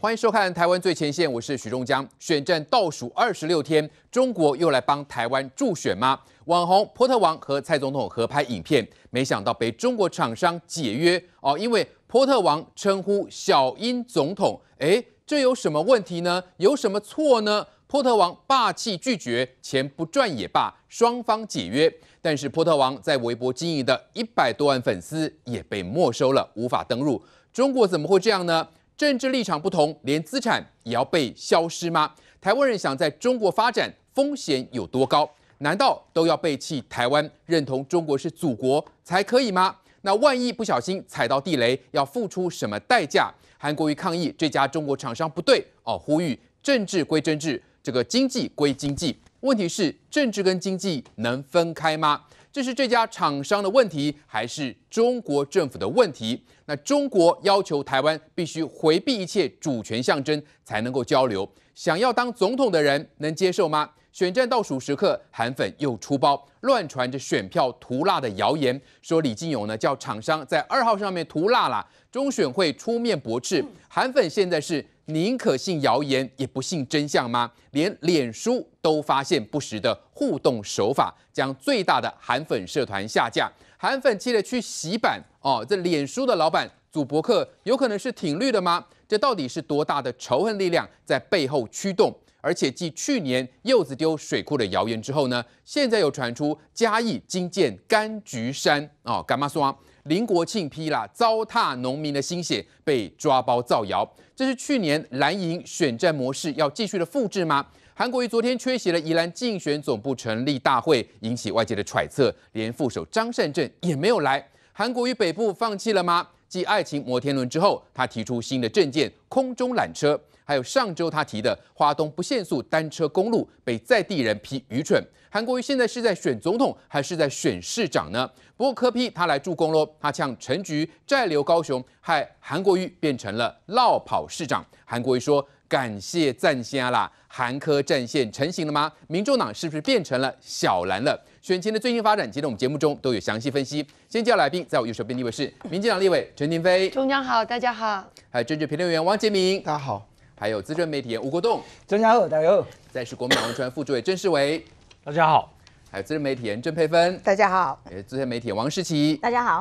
欢迎收看《台湾最前线》，我是许中江。选战倒数二十六天，中国又来帮台湾助选吗？网红波特王和蔡总统合拍影片，没想到被中国厂商解约哦，因为波特王称呼小英总统，哎，这有什么问题呢？有什么错呢？波特王霸气拒绝，钱不赚也罢，双方解约。但是波特王在微博经营的一百多万粉丝也被没收了，无法登录。中国怎么会这样呢？政治立场不同，连资产也要被消失吗？台湾人想在中国发展，风险有多高？难道都要背弃台湾，认同中国是祖国才可以吗？那万一不小心踩到地雷，要付出什么代价？韩国瑜抗议这家中国厂商不对哦，呼吁政治归政治，这个经济归经济。问题是，政治跟经济能分开吗？这是这家厂商的问题，还是中国政府的问题？那中国要求台湾必须回避一切主权象征，才能够交流。想要当总统的人能接受吗？选战倒数时刻，韩粉又出包，乱传着选票涂蜡的谣言，说李进勇呢叫厂商在二号上面涂蜡了。中选会出面驳斥，韩粉现在是。宁可信谣言也不信真相吗？连脸书都发现不实的互动手法，将最大的韩粉社团下架。韩粉气得去洗版哦！这脸书的老板主播客有可能是挺绿的吗？这到底是多大的仇恨力量在背后驱动？而且继去年柚子丢水库的谣言之后呢，现在又传出嘉义金建柑橘山哦，干妈说？林国庆批了糟蹋农民的心血，被抓包造谣，这是去年蓝营选战模式要继续的复制吗？韩国瑜昨天缺席了宜兰竞选总部成立大会，引起外界的揣测，连副手张善政也没有来。韩国瑜北部放弃了吗？继爱情摩天轮之后，他提出新的政见空中缆车。还有上周他提的华东不限速单车公路被在地人批愚蠢。韩国瑜现在是在选总统还是在选市长呢？不过柯批他来助攻喽，他呛陈菊再留高雄，害韩国瑜变成了落跑市长。韩国瑜说感谢战线啦，韩科战线成型了吗？民众党是不是变成了小蓝了？选情的最新发展，今天我们节目中都有详细分析。先叫来宾，在我右手边立位是民进党立委陈廷飞，中央好，大家好。还有政治评论员王杰明，大家好。还有资深媒体人吴国栋，大家好，大家好；再是国民党传副主委郑世伟，大家好；还有资深媒体人郑佩芬，大家好；资深媒体人王世奇，大家好；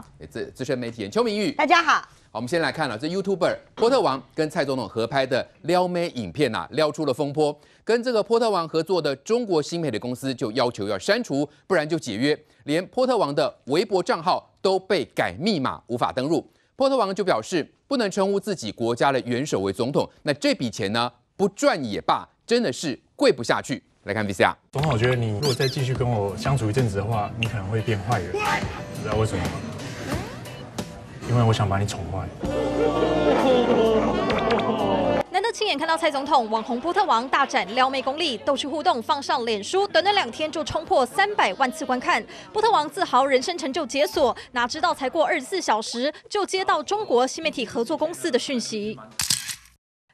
资深媒体人邱明宇，大家好。好，我们先来看了这 y o u t u b e r 波特王跟蔡总统合拍的撩妹影片呐，撩出了风波。跟这个波特王合作的中国新媒体公司就要求要删除，不然就解约。连波特王的微博账号都被改密码，无法登录。波特王就表示，不能称呼自己国家的元首为总统。那这笔钱呢，不赚也罢，真的是贵不下去。来看 VCR，总统，我觉得你如果再继续跟我相处一阵子的话，你可能会变坏人，知道为什么吗？因为我想把你宠坏。难得亲眼看到蔡总统网红波特王大展撩妹功力，逗趣互动，放上脸书，短短两天就冲破三百万次观看，波特王自豪人生成就解锁。哪知道才过二十四小时，就接到中国新媒体合作公司的讯息。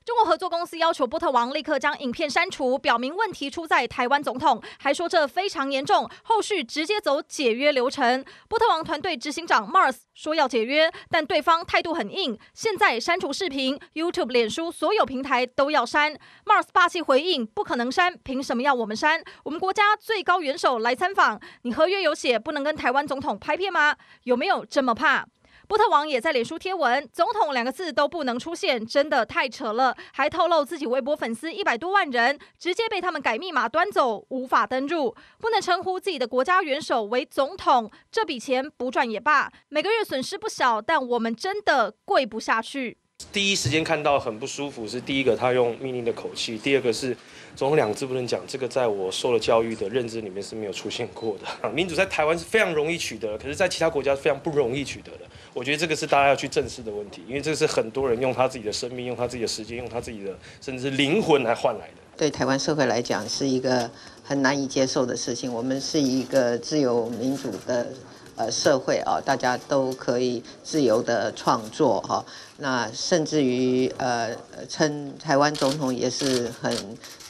中国合作公司要求波特王立刻将影片删除，表明问题出在台湾总统，还说这非常严重，后续直接走解约流程。波特王团队执行长 Mars 说要解约，但对方态度很硬，现在删除视频，YouTube、脸书所有平台都要删。Mars 霸气回应：不可能删，凭什么要我们删？我们国家最高元首来参访，你合约有写不能跟台湾总统拍片吗？有没有这么怕？波特王也在脸书贴文，总统两个字都不能出现，真的太扯了。还透露自己微博粉丝一百多万人，直接被他们改密码端走，无法登入。不能称呼自己的国家元首为总统，这笔钱不赚也罢，每个月损失不小。但我们真的跪不下去。第一时间看到很不舒服，是第一个他用命令的口气，第二个是。总统两字不能讲，这个在我受了教育的认知里面是没有出现过的。民主在台湾是非常容易取得，可是在其他国家是非常不容易取得的。我觉得这个是大家要去正视的问题，因为这是很多人用他自己的生命、用他自己的时间、用他自己的甚至是灵魂来换来的。对台湾社会来讲，是一个很难以接受的事情。我们是一个自由民主的呃社会啊，大家都可以自由的创作哈。那甚至于呃称台湾总统也是很。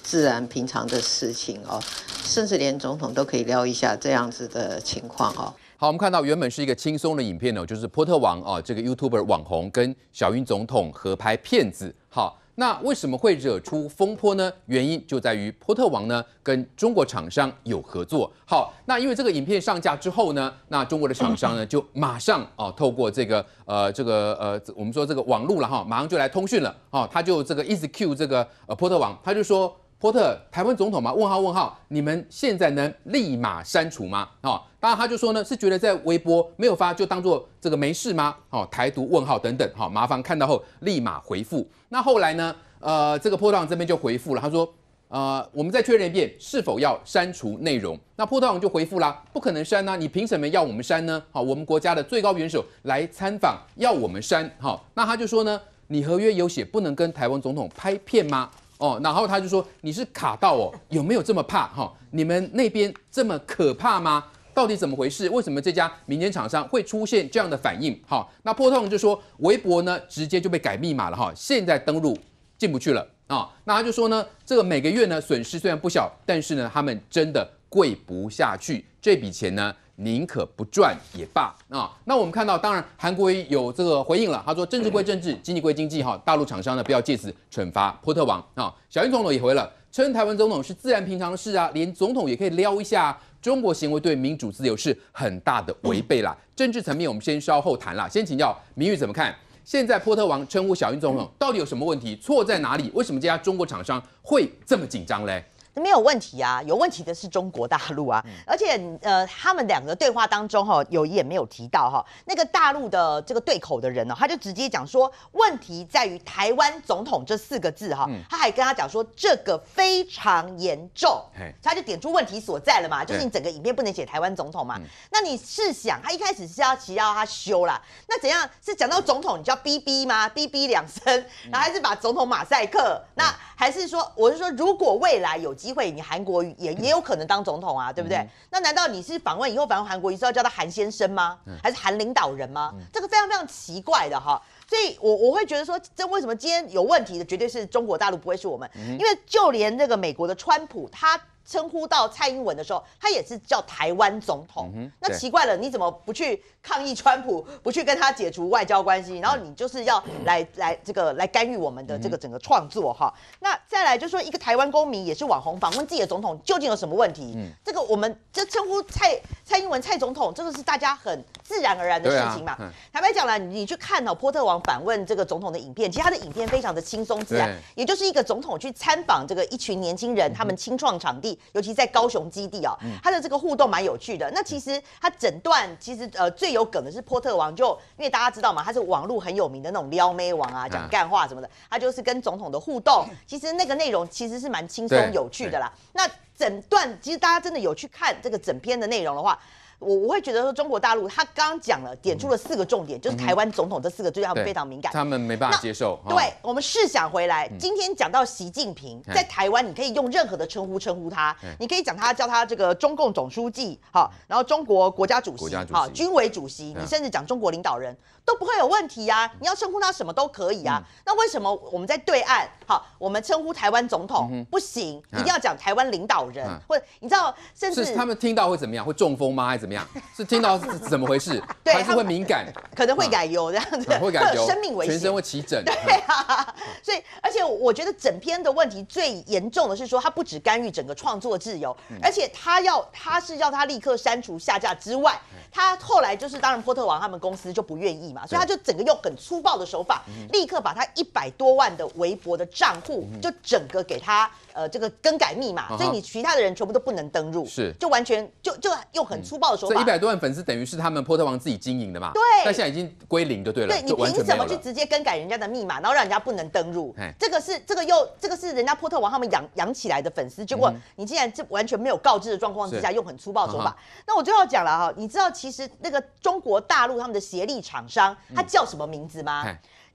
自然平常的事情哦，甚至连总统都可以聊一下这样子的情况哦。好，我们看到原本是一个轻松的影片哦，就是波特王啊，这个 YouTuber 网红跟小英总统合拍片子。好，那为什么会惹出风波呢？原因就在于波特王呢跟中国厂商有合作。好，那因为这个影片上架之后呢，那中国的厂商呢 就马上啊透过这个呃这个呃我们说这个网络了哈，马上就来通讯了哦，他就这个一直 Q 这个呃波特王，他就说。波特，台湾总统嘛？问号问号，你们现在能立马删除吗？哦，当然他就说呢，是觉得在微博没有发就当做这个没事吗？哦，台独问号等等，好麻烦，看到后立马回复。那后来呢？呃，这个波特王这边就回复了，他说：呃，我们再确认一遍，是否要删除内容？那波特王就回复啦，不可能删啊！你凭什么要我们删呢？好，我们国家的最高元首来参访，要我们删？好，那他就说呢，你合约有写不能跟台湾总统拍片吗？哦，然后他就说你是卡到哦，有没有这么怕哈？你们那边这么可怕吗？到底怎么回事？为什么这家民间厂商会出现这样的反应？哈，那破痛就说微博呢，直接就被改密码了哈，现在登录进不去了啊。那他就说呢，这个每个月呢损失虽然不小，但是呢他们真的跪不下去，这笔钱呢。宁可不赚也罢啊！那我们看到，当然韩国有这个回应了。他说，政治归政治，经济归经济，哈，大陆厂商呢不要借此惩罚波特王啊。小英总统也回了，称台湾总统是自然平常的事啊，连总统也可以撩一下。中国行为对民主自由是很大的违背啦。政治层面我们先稍后谈啦，先请教明玉怎么看？现在波特王称呼小英总统到底有什么问题？错在哪里？为什么家中国厂商会这么紧张嘞？没有问题啊，有问题的是中国大陆啊，而且呃，他们两个对话当中哈，有也没有提到哈，那个大陆的这个对口的人呢，他就直接讲说，问题在于台湾总统这四个字哈，他还跟他讲说这个非常严重，他就点出问题所在了嘛，就是你整个影片不能写台湾总统嘛，那你试想，他一开始是要提到他修啦，那怎样是讲到总统你就要逼逼吗逼逼两声，然后还是把总统马赛克？那还是说，我是说如果未来有。机会，你韩国也也有可能当总统啊，对不对？那难道你是访问以后，访问韩国是要叫他韩先生吗？还是韩领导人吗？这个非常非常奇怪的哈，所以我我会觉得说，这为什么今天有问题的，绝对是中国大陆不会是我们，因为就连那个美国的川普他。称呼到蔡英文的时候，他也是叫台湾总统。那奇怪了，你怎么不去抗议川普，不去跟他解除外交关系？然后你就是要来来这个来干预我们的这个整个创作哈？那再来就说一个台湾公民也是网红访问自己的总统，究竟有什么问题？这个我们这称呼蔡蔡英文蔡总统，这个是大家很自然而然的事情嘛。坦白讲了，你去看哦，波特王访问这个总统的影片，其实他的影片非常的轻松自然，也就是一个总统去参访这个一群年轻人，他们清创场地。尤其在高雄基地哦，他的这个互动蛮有趣的。那其实他整段其实呃最有梗的是波特王，就因为大家知道嘛，他是网络很有名的那种撩妹王啊，讲干话什么的。他就是跟总统的互动，其实那个内容其实是蛮轻松有趣的啦。那整段其实大家真的有去看这个整篇的内容的话。我我会觉得说中国大陆，他刚讲了，点出了四个重点，就是台湾总统这四个，字让他们非常敏感，他们没办法接受。对我们试想回来，今天讲到习近平在台湾，你可以用任何的称呼称呼他，你可以讲他叫他这个中共总书记，好，然后中国国家主席，好，军委主席，你甚至讲中国领导人。都不会有问题呀，你要称呼他什么都可以啊。那为什么我们在对岸，好，我们称呼台湾总统不行，一定要讲台湾领导人，或者你知道，甚至他们听到会怎么样？会中风吗？还是怎么样？是听到怎么回事？还是会敏感？可能会改油这样子，会 生命危险，全身会起疹。对啊，所以而且我觉得整篇的问题最严重的是说，他不止干预整个创作自由，而且他要他是要他立刻删除下架之外，他后来就是当然波特王他们公司就不愿意。所以他就整个用很粗暴的手法，立刻把他一百多万的微博的账户就整个给他呃这个更改密码，所以你其他的人全部都不能登入，是就完全就就用很粗暴的手法。这一百多万粉丝等于是他们波特王自己经营的嘛，对，那现在已经归零就对了。对，你凭什么去直接更改人家的密码，然后让人家不能登入？这个是这个又这个是人家波特王他们养养起来的粉丝，结果你竟然这完全没有告知的状况之下，用很粗暴的手法。那我最后讲了哈，你知道其实那个中国大陆他们的协力厂商。他叫什么名字吗？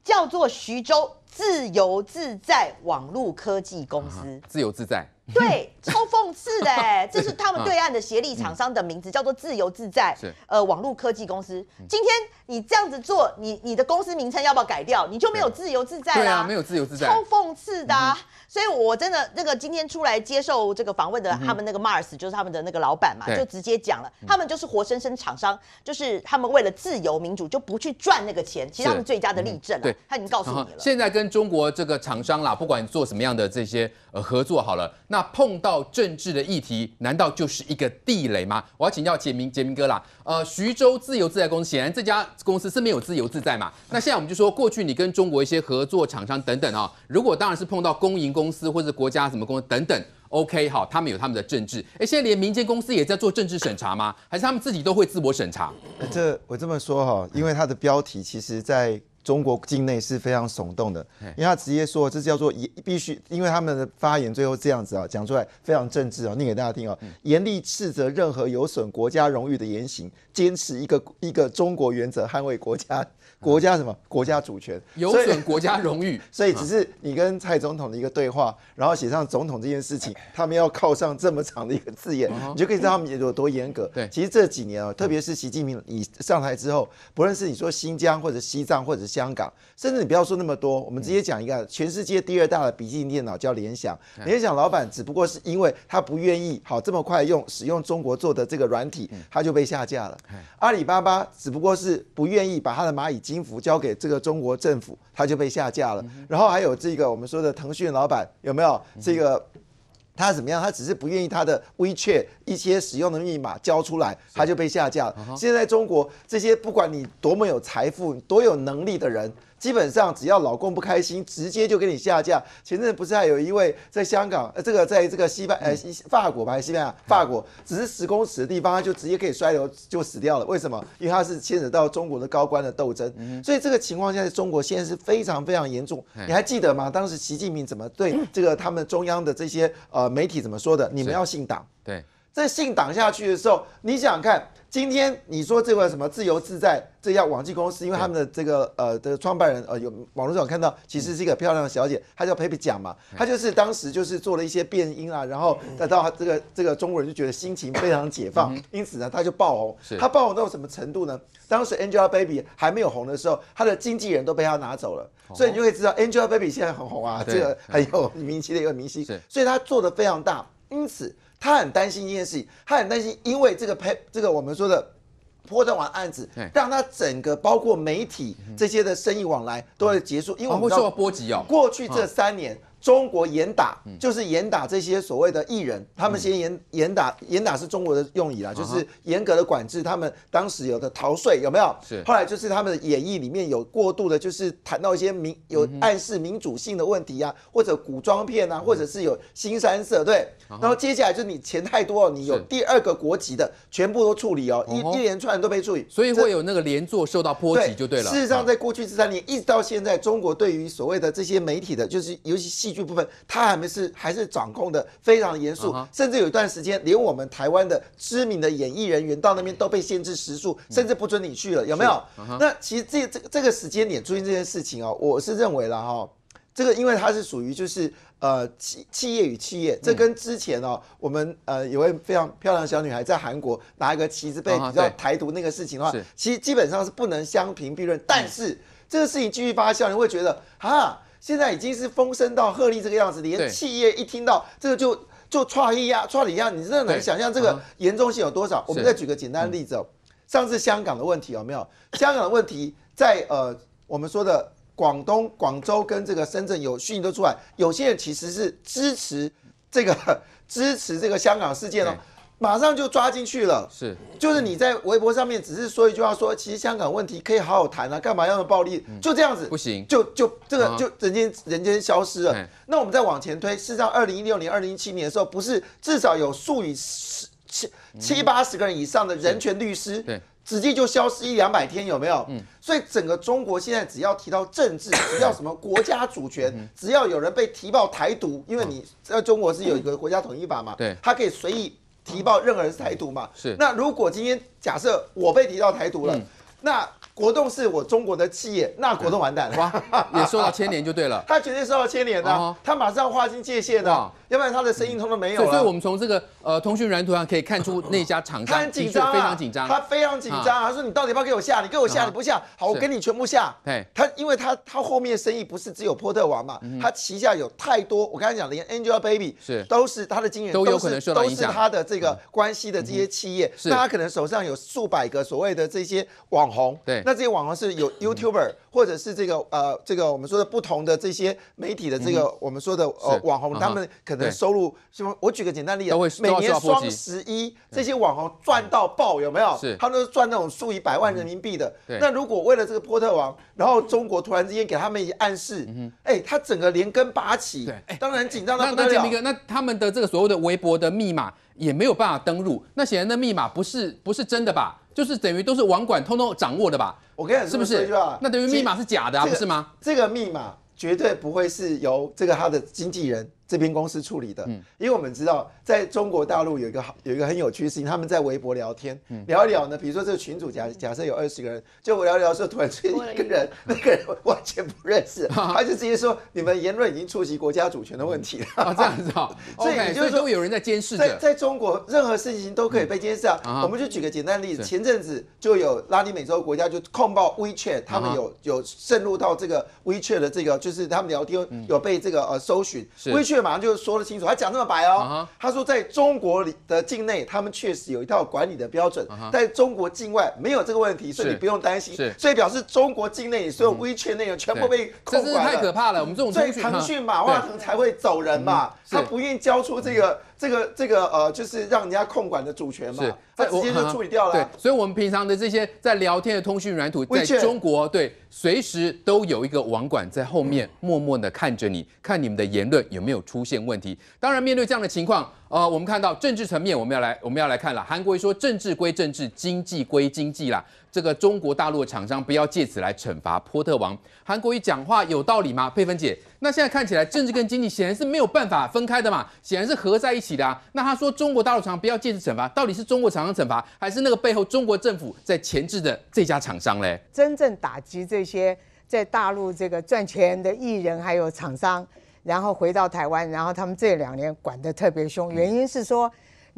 叫做徐州自由自在网络科技公司。自由自在，对，超讽刺的，这是他们对岸的协力厂商的名字，叫做自由自在，呃，网络科技公司。今天你这样子做，你你的公司名称要不要改掉？你就没有自由自在？对啊，没有自由自在，超讽刺的。所以，我真的那个今天出来接受这个访问的，他们那个 Mars 就是他们的那个老板嘛，就直接讲了，他们就是活生生厂商，就是他们为了自由民主就不去赚那个钱，其实他们是最佳的例证了。对，他已经告诉你了。现在跟中国这个厂商啦，不管做什么样的这些呃合作，好了，那碰到政治的议题，难道就是一个地雷吗？我要请教杰明杰明哥啦，呃，徐州自由自在公司显然这家公司是没有自由自在嘛。那现在我们就说，过去你跟中国一些合作厂商等等啊，如果当然是碰到公营。公司或者国家什么公司等等，OK，好，他们有他们的政治。哎，现在连民间公司也在做政治审查吗？还是他们自己都会自我审查？这我这么说哈，因为它的标题其实在中国境内是非常耸动的，因为他直接说这叫做严，必须因为他们的发言最后这样子啊讲出来非常政治啊，念给大家听啊，严厉斥责任何有损国家荣誉的言行，坚持一个一个中国原则捍卫国家。国家什么？国家主权有损国家荣誉，所以只是你跟蔡总统的一个对话，然后写上总统这件事情，他们要靠上这么长的一个字眼，你就可以知道他们有多严格。对，其实这几年啊，特别是习近平你上台之后，不论是你说新疆或者西藏或者香港，甚至你不要说那么多，我们直接讲一个全世界第二大的笔记本电脑叫联想，联想老板只不过是因为他不愿意好这么快用使用中国做的这个软体，他就被下架了。阿里巴巴只不过是不愿意把他的蚂蚁。金服交给这个中国政府，他就被下架了。然后还有这个我们说的腾讯老板有没有这个？他怎么样？他只是不愿意他的微确一些使用的密码交出来，他就被下架了。现在中国这些不管你多么有财富、多有能力的人。基本上只要老公不开心，直接就给你下架。前阵不是还有一位在香港，呃，这个在这个西班呃法国还西班牙，法国，只是十公尺的地方，他就直接可以摔楼就死掉了。为什么？因为他是牵扯到中国的高官的斗争。所以这个情况下，中国现在是非常非常严重。你还记得吗？当时习近平怎么对这个他们中央的这些呃媒体怎么说的？你们要信党。对。这信挡下去的时候，你想想看，今天你说这个什么自由自在这家网际公司，因为他们的这个呃的创办人呃，有网络上看到，其实是一个漂亮的小姐，她叫 p a p y 姐嘛，她就是当时就是做了一些变音啊，然后再到这个这个中国人就觉得心情非常解放，因此呢，她就爆红。她爆红到什么程度呢？当时 Angel a Baby 还没有红的时候，她的经纪人都被她拿走了，所以你就可以知道 Angel a Baby 现在很红啊，这个很有名气的一个明星，所以她做的非常大，因此。他很担心一件事情，他很担心，因为这个“配这个我们说的破蛋王案子，让他整个包括媒体这些的生意往来都会结束，因为受到波及哦。过去这三年。中国严打就是严打这些所谓的艺人，他们先严严打严打是中国的用语啦，就是严格的管制。他们当时有的逃税有没有？是后来就是他们的演艺里面有过度的，就是谈到一些民有暗示民主性的问题啊，或者古装片啊，或者是有新三色对。然后接下来就是你钱太多，你有第二个国籍的，全部都处理哦，一一连串都被处理。所以会有那个连坐受到波及就对了。事实上，在过去这三年一直到现在，中国对于所谓的这些媒体的，就是尤其。戏剧部分，他还没是还是掌控的非常严肃，甚至有一段时间，连我们台湾的知名的演艺人员到那边都被限制时速，甚至不准你去了，有没有？那其实这这这个时间点出现这件事情哦，我是认为了哈，这个因为它是属于就是呃企企业与企业，这跟之前哦我们呃有位非常漂亮的小女孩在韩国拿一个旗子被较台独那个事情的话，其实基本上是不能相提并论。但是这个事情继续发酵，你会觉得啊。现在已经是风声到鹤唳这个样子，连企业一听到这个就就歘一脚、歘一脚，你真的能想象这个严重性有多少？我们再举个简单的例子，上次香港的问题有没有？香港的问题在呃，我们说的广东、广州跟这个深圳有讯都出来，有些人其实是支持这个、支持这个香港事件哦。马上就抓进去了，是，就是你在微博上面只是说一句话，说其实香港问题可以好好谈啊，干嘛要用暴力？就这样子，不行，就就这个就人间人间消失了。那我们再往前推，是在二零一六年、二零一七年的时候，不是至少有数以十七七八十个人以上的人权律师，对，直接就消失一两百天，有没有？所以整个中国现在只要提到政治，只要什么国家主权，只要有人被提报台独，因为你在中国是有一个国家统一法嘛，对，他可以随意。提报任何人是台独嘛？是。那如果今天假设我被提到台独了，那国栋是我中国的企业，那国栋完蛋，了。也受到牵连就对了。他绝对受到牵连的，他马上划清界限的。要不然他的生意通通没有了。所以，我们从这个呃通讯软图上可以看出，那家厂商他很紧张，非常紧张。他非常紧张，他说：“你到底要不要给我下？你给我下，你不下，好，我跟你全部下。”对，他因为他他后面生意不是只有波特王嘛，他旗下有太多。我刚才讲的 Angel a Baby 是都是他的纪人，都有可能受到影响。他的这个关系的这些企业，那、他可能手上有数百个所谓的这些网红。对，那这些网红是有 YouTuber 或者是这个呃这个我们说的不同的这些媒体的这个我们说的呃网红，他们可。的收入，望我举个简单例子，每年双十一这些网红赚到爆，有没有？是，他都是赚那种数以百万人民币的。那如果为了这个波特王，然后中国突然之间给他们一暗示，嗯哎，他整个连根拔起，对，哎，当然紧张的。那那了。一个，那他们的这个所谓的微博的密码也没有办法登录，那显然那密码不是不是真的吧？就是等于都是网管通通掌握的吧？我跟你讲，是不是？那等于密码是假的，啊，不是吗？这个密码绝对不会是由这个他的经纪人。这边公司处理的，嗯，因为我们知道。在中国大陆有一个好有一个很有趣的事情，他们在微博聊天聊一聊呢，比如说这个群主假假设有二十个人，就聊一聊的时候，突然出现一个人，那个人完全不认识，他就直接说你们言论已经触及国家主权的问题了，这样子哈，所以也就是说有人在监视，在在中国任何事情都可以被监视啊。我们就举个简单的例子，前阵子就有拉丁美洲国家就控告 a t 他们有有渗入到这个 WeChat 的这个，就是他们聊天有被这个呃搜寻，a t 马上就说得清楚，他讲那么白哦，他说。在中国的境内，他们确实有一套管理的标准；在中国境外没有这个问题，所以你不用担心。所以表示中国境内所有 w e 内容全部被控管了，这是太可怕了。我们这种最腾讯马化腾才会走人嘛，他不愿意交出这个。这个这个呃，就是让人家控管的主权嘛，他直接就处理掉了。对，所以我们平常的这些在聊天的通讯软体，在中国对，随时都有一个网管在后面默默的看着，你看你们的言论有没有出现问题？当然，面对这样的情况，呃，我们看到政治层面，我们要来我们要来看了。韩国说政治归政治，经济归经济啦。这个中国大陆的厂商不要借此来惩罚波特王。韩国一讲话有道理吗？佩芬姐，那现在看起来政治跟经济显然是没有办法分开的嘛，显然是合在一起的。那他说中国大陆厂商不要借此惩罚，到底是中国厂商惩罚，还是那个背后中国政府在钳制的这家厂商嘞？真正打击这些在大陆这个赚钱的艺人还有厂商，然后回到台湾，然后他们这两年管得特别凶，原因是说。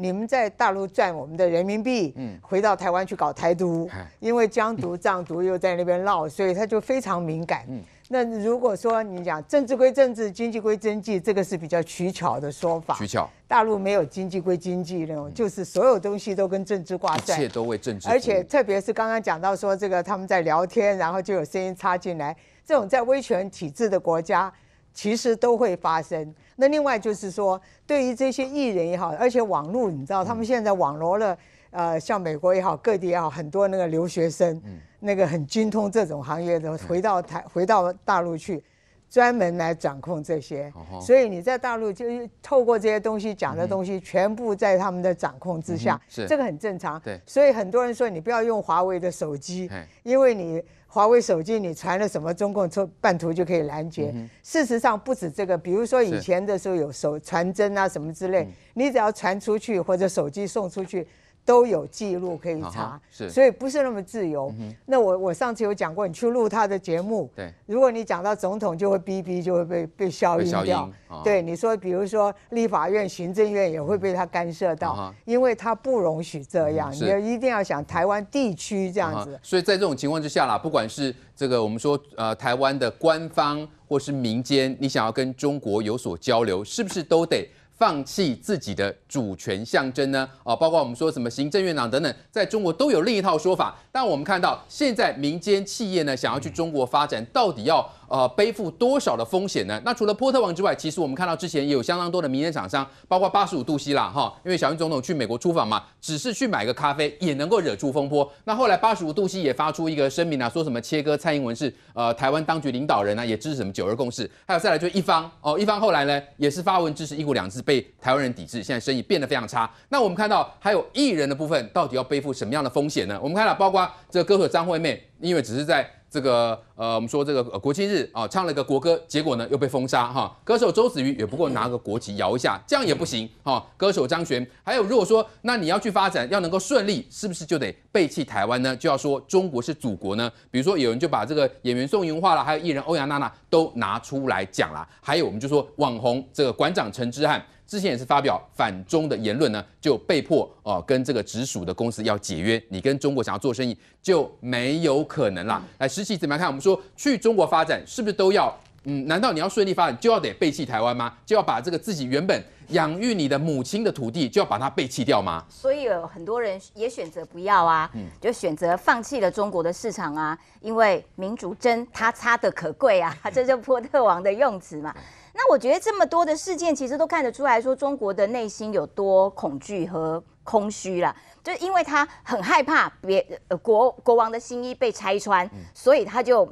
你们在大陆赚我们的人民币，嗯，回到台湾去搞台独，因为疆独、藏独又在那边闹，所以他就非常敏感。嗯，那如果说你讲政治归政治，经济归经济，这个是比较取巧的说法。取巧，大陆没有经济归经济那种，就是所有东西都跟政治挂。一切都为政治。而且特别是刚刚讲到说这个他们在聊天，然后就有声音插进来，这种在威权体制的国家。其实都会发生。那另外就是说，对于这些艺人也好，而且网络你知道，他们现在网罗了，呃，像美国也好，各地也好，很多那个留学生，那个很精通这种行业的，回到台回到大陆去，专门来掌控这些。所以你在大陆就是透过这些东西讲的东西，全部在他们的掌控之下，这个很正常。对，所以很多人说你不要用华为的手机，因为你。华为手机你传了什么？中共出半途就可以拦截。事实上不止这个，比如说以前的时候有手传真啊什么之类，你只要传出去或者手机送出去。都有记录可以查，是，所以不是那么自由。那我我上次有讲过，你去录他的节目，对，如果你讲到总统，就会逼逼，就会被被消音掉。对，你说，比如说立法院、行政院也会被他干涉到，因为他不容许这样。你要一定要想台湾地区这样子。所以在这种情况之下啦，不管是这个我们说呃台湾的官方或是民间，你想要跟中国有所交流，是不是都得？放弃自己的主权象征呢？啊，包括我们说什么行政院长等等，在中国都有另一套说法。但我们看到现在民间企业呢，想要去中国发展，到底要呃背负多少的风险呢？那除了波特王之外，其实我们看到之前也有相当多的民间厂商，包括八十五度 C 啦，哈，因为小英总统去美国出访嘛，只是去买个咖啡也能够惹出风波。那后来八十五度 C 也发出一个声明啊，说什么切割蔡英文是呃台湾当局领导人呢，也支持什么九二共识。还有再来就是一方哦，一方后来呢也是发文支持一国两制。被台湾人抵制，现在生意变得非常差。那我们看到还有艺人的部分，到底要背负什么样的风险呢？我们看了，包括这个歌手张惠妹，因为只是在这个呃，我们说这个国庆日啊，唱了一个国歌，结果呢又被封杀哈。歌手周子瑜也不过拿个国旗摇一下，这样也不行哈。歌手张悬，还有如果说那你要去发展，要能够顺利，是不是就得背弃台湾呢？就要说中国是祖国呢？比如说有人就把这个演员宋云桦了，还有艺人欧阳娜娜都拿出来讲啦。还有我们就说网红这个馆长陈之翰。之前也是发表反中的言论呢，就被迫哦跟这个直属的公司要解约，你跟中国想要做生意就没有可能啦。来，实际怎么样看？我们说去中国发展是不是都要？嗯，难道你要顺利发展就要得背弃台湾吗？就要把这个自己原本养育你的母亲的土地就要把它背弃掉吗？所以有很多人也选择不要啊，就选择放弃了中国的市场啊，因为民族真他差的可贵啊，这就波特王的用词嘛。那我觉得这么多的事件，其实都看得出来说，中国的内心有多恐惧和空虚了，就是因为他很害怕别呃国国王的新衣被拆穿，所以他就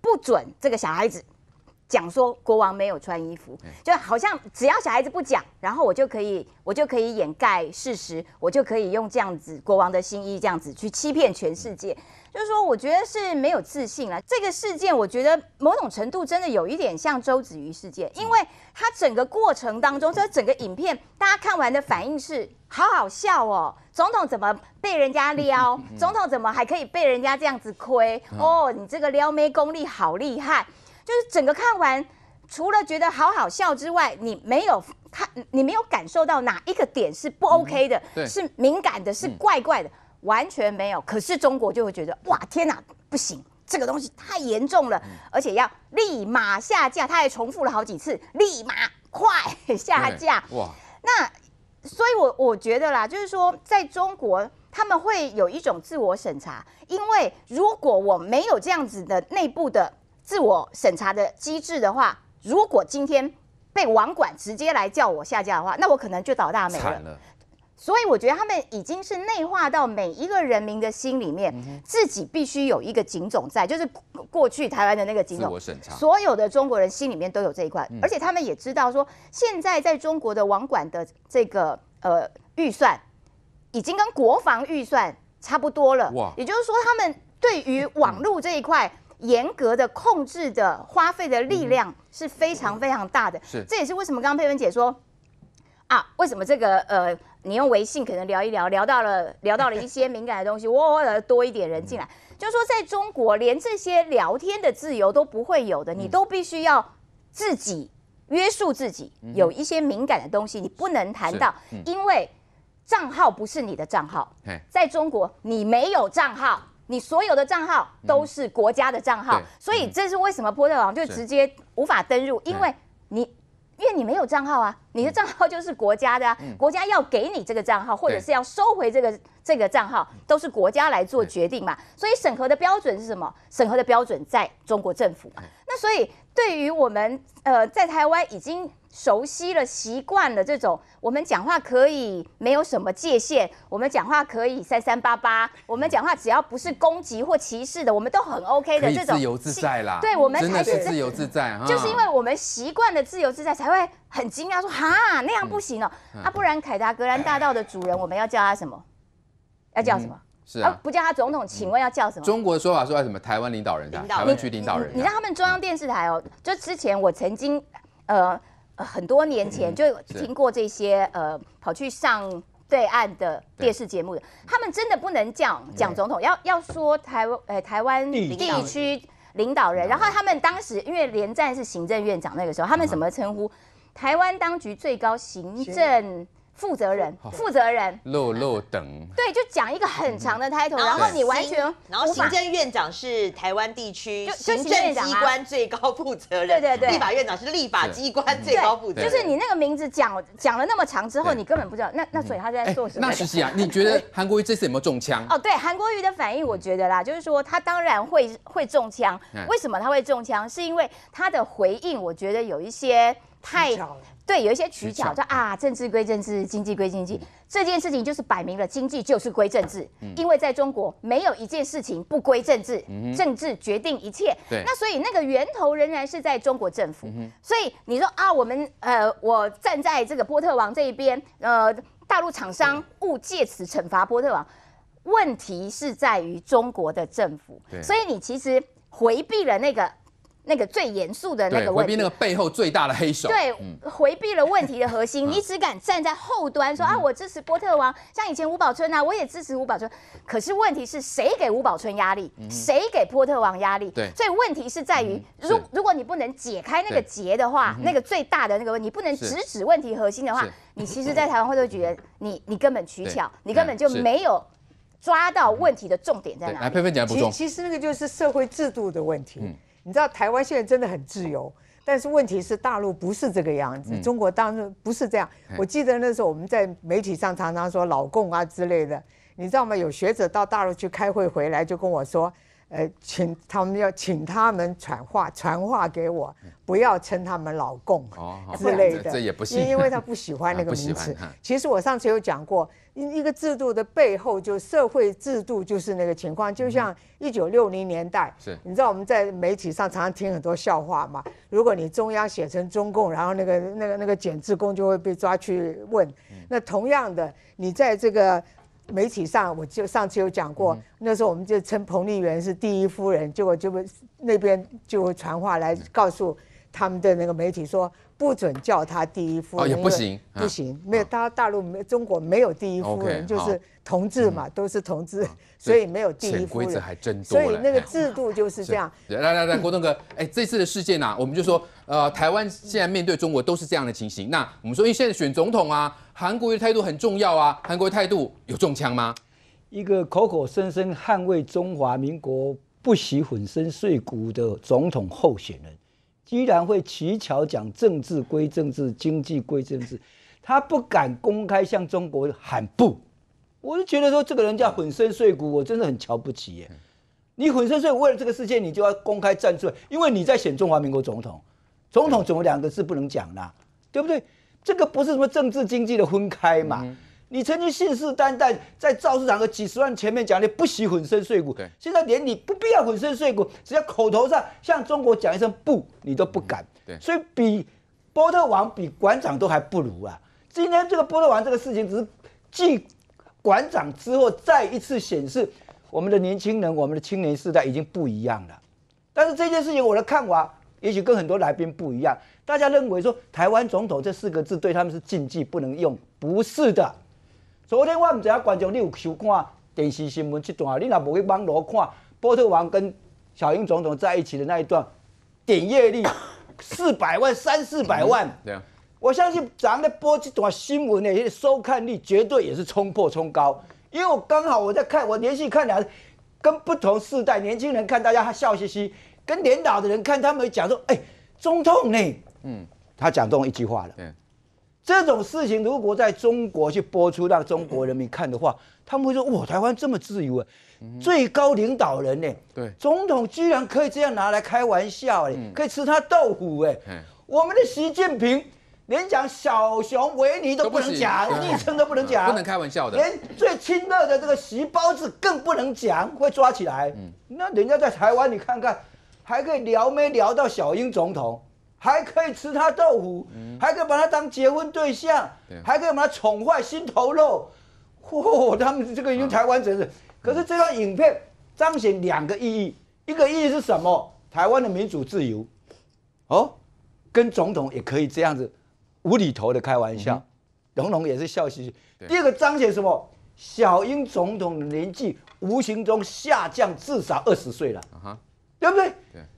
不准这个小孩子。讲说国王没有穿衣服，就好像只要小孩子不讲，然后我就可以，我就可以掩盖事实，我就可以用这样子国王的新衣这样子去欺骗全世界。就是说，我觉得是没有自信了。这个事件，我觉得某种程度真的有一点像周子瑜事件，因为他整个过程当中，这整个影片，大家看完的反应是好好笑哦。总统怎么被人家撩？总统怎么还可以被人家这样子亏？哦，你这个撩妹功力好厉害！就是整个看完，除了觉得好好笑之外，你没有看，你没有感受到哪一个点是不 OK 的，是敏感的，是怪怪的，完全没有。可是中国就会觉得，哇，天哪，不行，这个东西太严重了，而且要立马下架。他还重复了好几次，立马快下架。哇，那所以，我我觉得啦，就是说，在中国他们会有一种自我审查，因为如果我没有这样子的内部的。自我审查的机制的话，如果今天被网管直接来叫我下架的话，那我可能就倒大霉了。所以我觉得他们已经是内化到每一个人民的心里面，自己必须有一个警种在，就是过去台湾的那个警种。所有的中国人心里面都有这一块，而且他们也知道说，现在在中国的网管的这个呃预算，已经跟国防预算差不多了。哇！也就是说，他们对于网络这一块。严格的控制的花费的力量是非常非常大的，是，这也是为什么刚刚佩芬姐说啊，为什么这个呃，你用微信可能聊一聊，聊到了聊到了一些敏感的东西，哇，多一点人进来，就说在中国连这些聊天的自由都不会有的，你都必须要自己约束自己，有一些敏感的东西你不能谈到，因为账号不是你的账号，在中国你没有账号。你所有的账号都是国家的账号，所以这是为什么波特网就直接无法登录，因为你因为你没有账号啊，你的账号就是国家的，啊，国家要给你这个账号，或者是要收回这个这个账号，都是国家来做决定嘛。所以审核的标准是什么？审核的标准在中国政府。那所以对于我们呃在台湾已经。熟悉了，习惯了这种，我们讲话可以没有什么界限，我们讲话可以三三八八，我们讲话只要不是攻击或歧视的，我们都很 O K 的这种。自由自在啦，对我们才是自由自在，就是因为我们习惯了自由自在，才会很惊讶说哈那样不行哦，啊不然凯达格兰大道的主人我们要叫他什么？要叫什么？是啊，不叫他总统，请问要叫什么？中国的说法说什么？台湾领导人，台湾区领导人。你让他们中央电视台哦，就之前我曾经呃。呃，很多年前就听过这些呃，跑去上对岸的电视节目的，他们真的不能讲讲总统，要要说台湾呃台湾地区领导人。然后他们当时因为连战是行政院长，那个时候他们怎么称呼台湾当局最高行政？负责人，负责人，落落等，对，就讲一个很长的 title，然后你完全，然后行政院长是台湾地区行政机关最高负责人，对对对，立法院长是立法机关最高负责人，就是你那个名字讲讲了那么长之后，你根本不知道那那所以他在做什么？那其熙啊，你觉得韩国瑜这次有没有中枪？哦，对，韩国瑜的反应，我觉得啦，就是说他当然会会中枪，为什么他会中枪？是因为他的回应，我觉得有一些太。对，有一些取巧，就啊，政治归政治，经济归经济，这件事情就是摆明了，经济就是归政治，因为在中国没有一件事情不归政治，政治决定一切。那所以那个源头仍然是在中国政府。所以你说啊，我们呃，我站在这个波特王这一边，呃，大陆厂商勿借此惩罚波特王，问题是在于中国的政府，所以你其实回避了那个。那个最严肃的那个问题，那个背后最大的黑手，对，回避了问题的核心。你只敢站在后端说啊，我支持波特王，像以前吴宝春啊，我也支持吴宝春。可是问题是谁给吴宝春压力，谁给波特王压力？对，所以问题是在于，如如果你不能解开那个结的话，那个最大的那个问题，你不能直指问题核心的话，你其实，在台湾会都觉得你你根本取巧，你根本就没有抓到问题的重点在哪。来，佩佩姐，其实那个就是社会制度的问题。你知道台湾现在真的很自由，但是问题是大陆不是这个样子，中国当时不是这样。我记得那时候我们在媒体上常常说“老共”啊之类的，你知道吗？有学者到大陆去开会回来就跟我说。呃，请他们要请他们传话，传话给我，不要称他们老公之类的。这也不行，因为他不喜欢 那个名词。其实我上次有讲过，一一个制度的背后，就社会制度就是那个情况。就像一九六零年代，是，你知道我们在媒体上常常听很多笑话嘛。如果你中央写成中共，然后那个那个那个检制工就会被抓去问。那同样的，你在这个。媒体上，我就上次有讲过，那时候我们就称彭丽媛是第一夫人，结果就被那边就传话来告诉他们的那个媒体说，不准叫她第一夫人。哦，也不行，不行，没有大大陆、中国没有第一夫人，就是同志嘛，都是同志，所以没有第一夫人。规则还真多。所以那个制度就是 这样。来来来，郭东哥，哎，这次的事件呐，我们就说，呃，台湾现在面对中国都是这样的情形。那我们说，因为现在选总统啊。韩国的态度很重要啊！韩国态度有中枪吗？一个口口声声捍卫中华民国不惜粉身碎骨的总统候选人，居然会乞巧讲政治归政治，经济归政治，他不敢公开向中国喊不！我是觉得说这个人叫粉身碎骨，我真的很瞧不起耶！你粉身碎骨为了这个事件，你就要公开站出来，因为你在选中华民国总统，总统总有两个字不能讲呢？对不对？这个不是什么政治经济的分开嘛？你曾经信誓旦旦在赵市长和几十万前面讲，你不惜粉身碎骨。现在连你，不必要粉身碎骨，只要口头上向中国讲一声不，你都不敢。所以比波特王比馆长都还不如啊！今天这个波特王这个事情，只是继馆长之后再一次显示我们的年轻人，我们的青年时代已经不一样了。但是这件事情我的看法，也许跟很多来宾不一样。大家认为说台湾总统这四个字对他们是禁忌，不能用，不是的。昨天我唔知啊，观众你有收看电视新闻这段你若唔去帮我看，波特王跟小英总统在一起的那一段，点阅率 四百万、三四百万。对啊，我相信咱的播这段新闻的收看率绝对也是冲破冲高。因为我刚好我在看，我连续看两，跟不同世代年轻人看，大家还笑嘻嘻；跟年老的人看，他们讲说：“哎，中统呢？”嗯，他讲中一句话了。对，这种事情如果在中国去播出，让中国人民看的话，他们会说：，哇，台湾这么自由啊！最高领导人呢？对，总统居然可以这样拿来开玩笑，哎，可以吃他豆腐，哎，我们的习近平连讲小熊维尼都不能讲，昵称都不能讲，不能开玩笑的，连最亲热的这个习包子更不能讲，会抓起来。嗯，那人家在台湾，你看看，还可以聊没聊到小英总统？还可以吃他豆腐，还可以把他当结婚对象，还可以把他宠坏心头肉。嚯，他们这个用台湾整的。可是这段影片彰显两个意义：一个意义是什么？台湾的民主自由哦，跟总统也可以这样子无厘头的开玩笑。龙龙也是笑嘻嘻。第二个彰显什么？小英总统的年纪无形中下降至少二十岁了，对不对？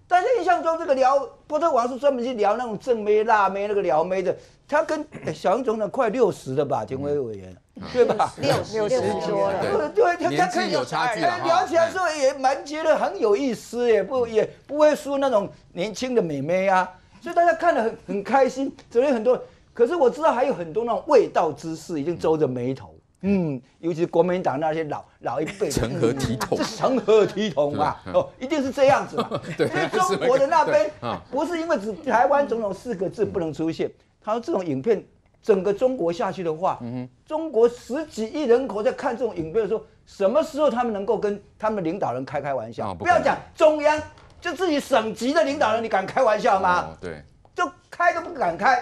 大家印象中这个聊波特王是专门去聊那种正妹、辣妹、那个撩妹的，他跟小杨总长快六十了吧，警委委员，对吧？六六十多了，对，他他可以有差距，聊起来时候也蛮觉得很有意思，也不也不会输那种年轻的美眉啊，所以大家看得很很开心，昨天很多，可是我知道还有很多那种未到之事已经皱着眉头。嗯，尤其是国民党那些老老一辈，成何体统？这成何体统啊！哦，一定是这样子。对，中国的那边不是因为只台湾总统四个字不能出现，他说这种影片整个中国下去的话，嗯中国十几亿人口在看这种影片的时候，什么时候他们能够跟他们领导人开开玩笑？不要讲中央，就自己省级的领导人，你敢开玩笑吗？对，就开都不敢开，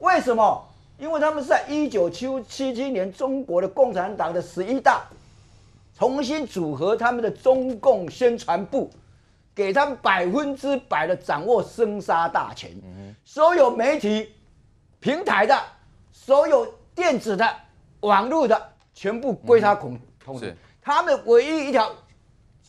为什么？因为他们是在一九七七七年，中国的共产党的十一大重新组合他们的中共宣传部，给他百分之百的掌握生杀大权，所有媒体平台的所有电子的网络的全部归他控控制。他们唯一一条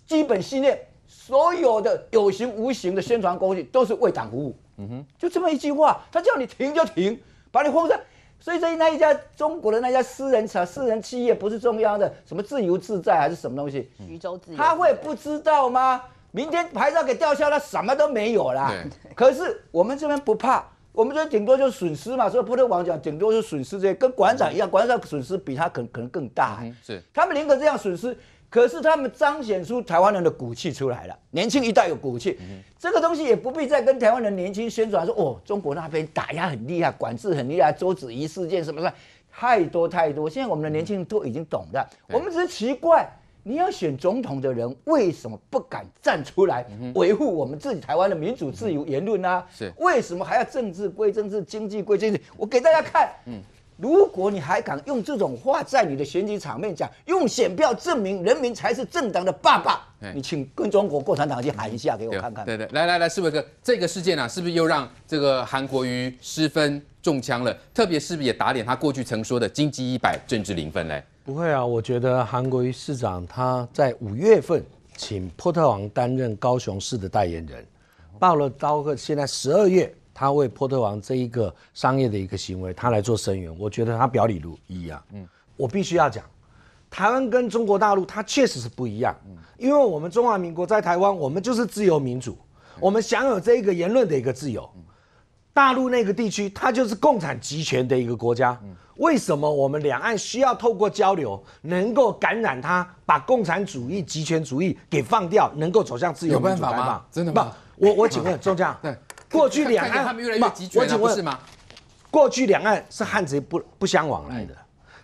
基本信念，所有的有形无形的宣传工具都是为党服务。嗯哼，就这么一句话，他叫你停就停，把你封上。所以以那一家中国的那家私人厂、私人企业不是中央的，什么自由自在还是什么东西，徐州自由，他会不知道吗？明天牌照给吊销，了，什么都没有啦。可是我们这边不怕，我们这边顶多就损失嘛，所以不是妄讲，顶多就损失这些，跟馆长一样，馆长损失比他可能可能更大。是他们宁可这样损失。可是他们彰显出台湾人的骨气出来了，年轻一代有骨气，这个东西也不必再跟台湾的年轻宣传说哦，中国那边打压很厉害，管制很厉害，周子怡事件什么的，太多太多。现在我们的年轻人都已经懂了。我们只是奇怪，你要选总统的人为什么不敢站出来维护我们自己台湾的民主自由言论呢？是为什么还要政治归政治，经济归经济？我给大家看，嗯。如果你还敢用这种话在你的选举场面讲，用选票证明人民才是政党的爸爸，你请跟中国共产党去喊一下给我看看。对对，来来来，四位哥，这个事件呢，是不是又让这个韩国瑜失分中枪了？特别是不是也打脸他过去曾说的“经济一百，政治零分”嘞？不会啊，我觉得韩国瑜市长他在五月份请波特王担任高雄市的代言人，到了到个现在十二月。他为波特王这一个商业的一个行为，他来做声援，我觉得他表里如一啊。嗯，我必须要讲，台湾跟中国大陆它确实是不一样。嗯，因为我们中华民国在台湾，我们就是自由民主，我们享有这一个言论的一个自由。大陆那个地区，它就是共产集权的一个国家。为什么我们两岸需要透过交流，能够感染他，把共产主义、集权主义给放掉，能够走向自由？有办法吗？真的吗？我我请问钟江。过去两岸他们越来越是剧，过去两岸是汉贼不不相往来的。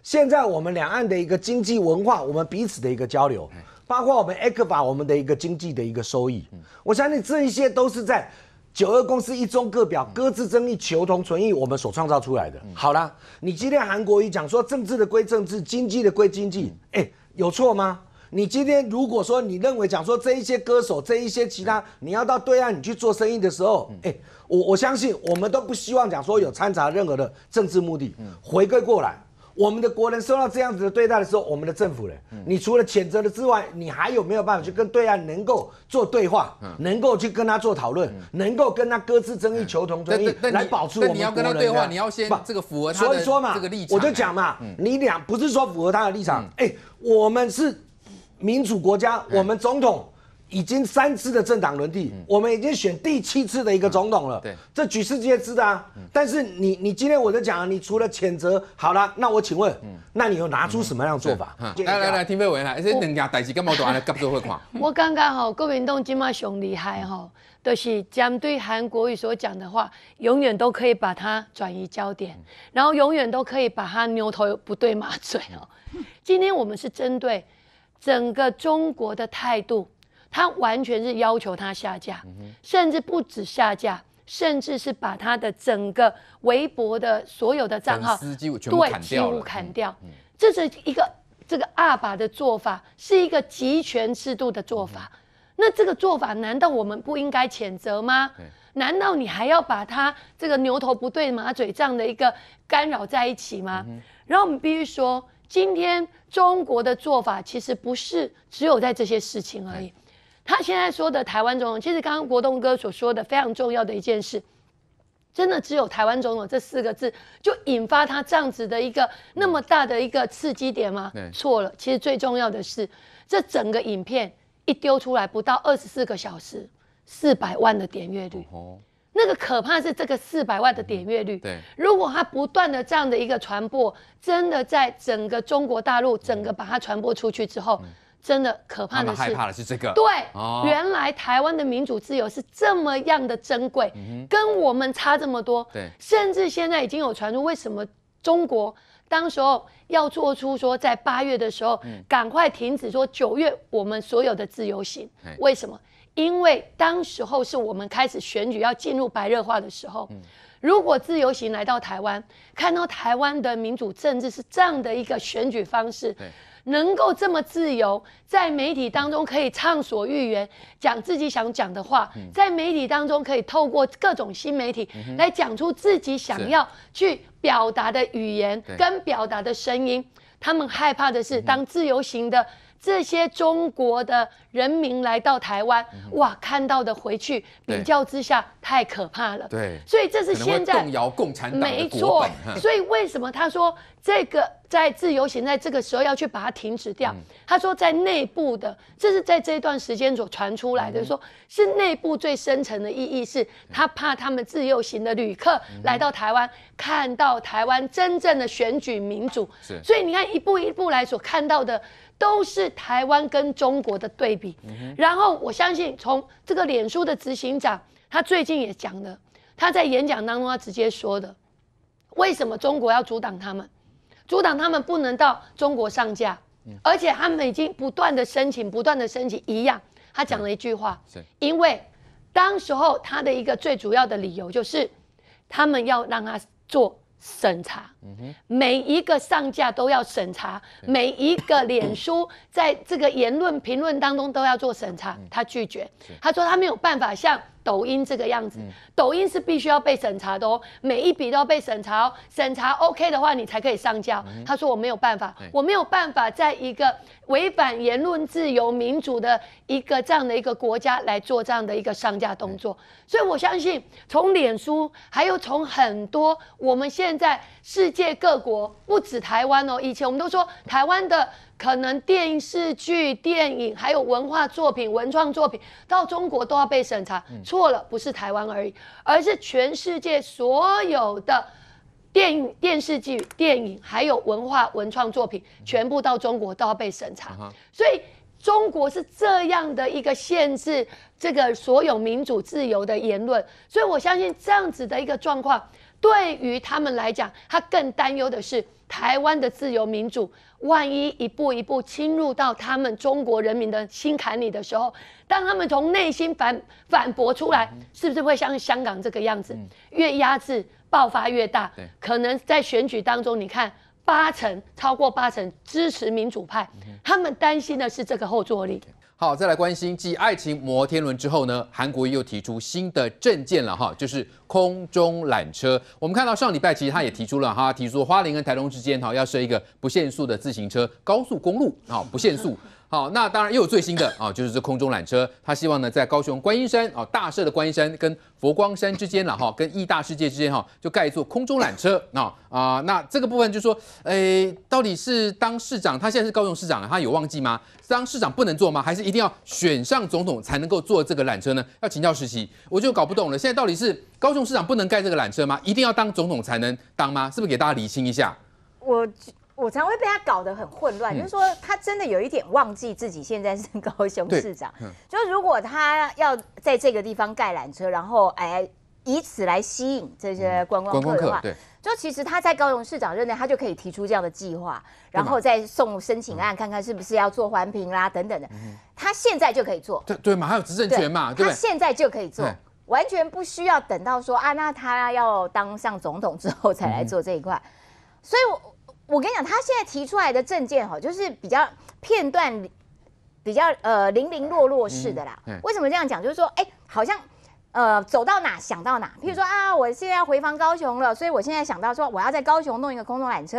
现在我们两岸的一个经济文化，我们彼此的一个交流，包括我们 X 法我们的一个经济的一个收益，我相信这一些都是在九二公司一中各表，各自争议求同存异，我们所创造出来的。好了，你今天韩国瑜讲说政治的归政治，经济的归经济，哎，有错吗？你今天如果说你认为讲说这一些歌手，这一些其他，你要到对岸你去做生意的时候，哎，我我相信我们都不希望讲说有掺杂任何的政治目的。回归过来，我们的国人受到这样子的对待的时候，我们的政府人，你除了谴责的之外，你还有没有办法去跟对岸能够做对话，能够去跟他做讨论，能够跟他搁置争议求同存异，来保持我们你要跟他对话，你要先把这个符合，所以说嘛，这个立场，我就讲嘛，你俩不是说符合他的立场，哎，我们是。民主国家，我们总统已经三次的政党轮替，我们已经选第七次的一个总统了。对，这举世皆知的啊。但是你，你今天我在讲，你除了谴责，好了，那我请问，那你有拿出什么样的做法？来来来，听贝文来，这两件家代志跟毛头阿来讲这番话。我刚刚吼，郭明东金马雄厉害吼，都是将对韩国语所讲的话，永远都可以把它转移焦点，然后永远都可以把它牛头不对马嘴哦。今天我们是针对。整个中国的态度，他完全是要求他下架，甚至不止下架，甚至是把他的整个微博的所有的账号对全部砍掉。这是一个这个阿法的做法，是一个集权制度的做法。那这个做法，难道我们不应该谴责吗？难道你还要把他这个牛头不对马嘴这样的一个干扰在一起吗？然后我们必须说，今天。中国的做法其实不是只有在这些事情而已。他现在说的台湾总统，其实刚刚国栋哥所说的非常重要的一件事，真的只有台湾总统这四个字就引发他这样子的一个那么大的一个刺激点吗？错了，其实最重要的是，这整个影片一丢出来不到二十四个小时，四百万的点阅率。这个可怕是这个四百万的点阅率。对，如果它不断的这样的一个传播，真的在整个中国大陆整个把它传播出去之后，真的可怕的是。害怕的是这个。对，原来台湾的民主自由是这么样的珍贵，跟我们差这么多。对，甚至现在已经有传出，为什么中国当时候要做出说在八月的时候赶快停止说九月我们所有的自由行？为什么？因为当时候是我们开始选举要进入白热化的时候，如果自由行来到台湾，看到台湾的民主政治是这样的一个选举方式，能够这么自由，在媒体当中可以畅所欲言，讲自己想讲的话，在媒体当中可以透过各种新媒体来讲出自己想要去表达的语言跟表达的声音，他们害怕的是当自由行的。这些中国的人民来到台湾，哇，看到的回去比较之下太可怕了。对，所以这是现在动摇共产党。没错，所以为什么他说这个在自由行在这个时候要去把它停止掉？他说在内部的，这是在这一段时间所传出来的，说是内部最深层的意义是，他怕他们自由行的旅客来到台湾，看到台湾真正的选举民主。是，所以你看一步一步来所看到的。都是台湾跟中国的对比，然后我相信从这个脸书的执行长，他最近也讲了，他在演讲当中他直接说的，为什么中国要阻挡他们，阻挡他们不能到中国上架，而且他们已经不断的申请，不断的申请一样，他讲了一句话，因为当时候他的一个最主要的理由就是，他们要让他做。审查，每一个上架都要审查，每一个脸书 在这个言论评论当中都要做审查。他拒绝，他说他没有办法像。抖音这个样子，抖音是必须要被审查的哦，每一笔都要被审查哦。审查 OK 的话，你才可以上架。他说我没有办法，我没有办法在一个违反言论自由、民主的一个这样的一个国家来做这样的一个上架动作。所以我相信，从脸书，还有从很多我们现在世界各国，不止台湾哦，以前我们都说台湾的。可能电视剧、电影还有文化作品、文创作品到中国都要被审查，错了不是台湾而已，而是全世界所有的电影、电视剧、电影还有文化文创作品，全部到中国都要被审查。所以中国是这样的一个限制，这个所有民主自由的言论。所以我相信这样子的一个状况，对于他们来讲，他更担忧的是。台湾的自由民主，万一一步一步侵入到他们中国人民的心坎里的时候，当他们从内心反反驳出来，是不是会像香港这个样子？越压制爆发越大。可能在选举当中，你看八成超过八成支持民主派，他们担心的是这个后坐力。好，再来关心继爱情摩天轮之后呢，韩国又提出新的证件了哈，就是空中缆车。我们看到上礼拜其实他也提出了哈，提出花莲跟台东之间哈要设一个不限速的自行车高速公路啊，不限速。好，那当然又有最新的啊，就是这空中缆车，他希望呢，在高雄观音山啊，大社的观音山跟佛光山之间了哈，跟义大世界之间哈，就盖一座空中缆车。那啊，那这个部分就是说，诶，到底是当市长，他现在是高雄市长，他有忘记吗？当市长不能坐吗？还是一定要选上总统才能够坐这个缆车呢？要请教实习，我就搞不懂了。现在到底是高雄市长不能盖这个缆车吗？一定要当总统才能当吗？是不是给大家理清一下？我。我常会被他搞得很混乱，就是说他真的有一点忘记自己现在是 高雄市长。就如果他要在这个地方盖缆车，然后哎以此来吸引这些观光客，的对。就其实他在高雄市长任内，他就可以提出这样的计划，然后再送申请案，看看是不是要做环评啦等等的。他现在就可以做。对对嘛，还有执政权嘛，对他现在就可以做，完全不需要等到说啊，那他要当上总统之后才来做这一块。所以我。我跟你讲，他现在提出来的证件哈，就是比较片段、比较呃零零落落式的啦。为什么这样讲？就是说，哎，好像呃走到哪想到哪。譬如说啊，我现在要回防高雄了，所以我现在想到说我要在高雄弄一个空中缆车。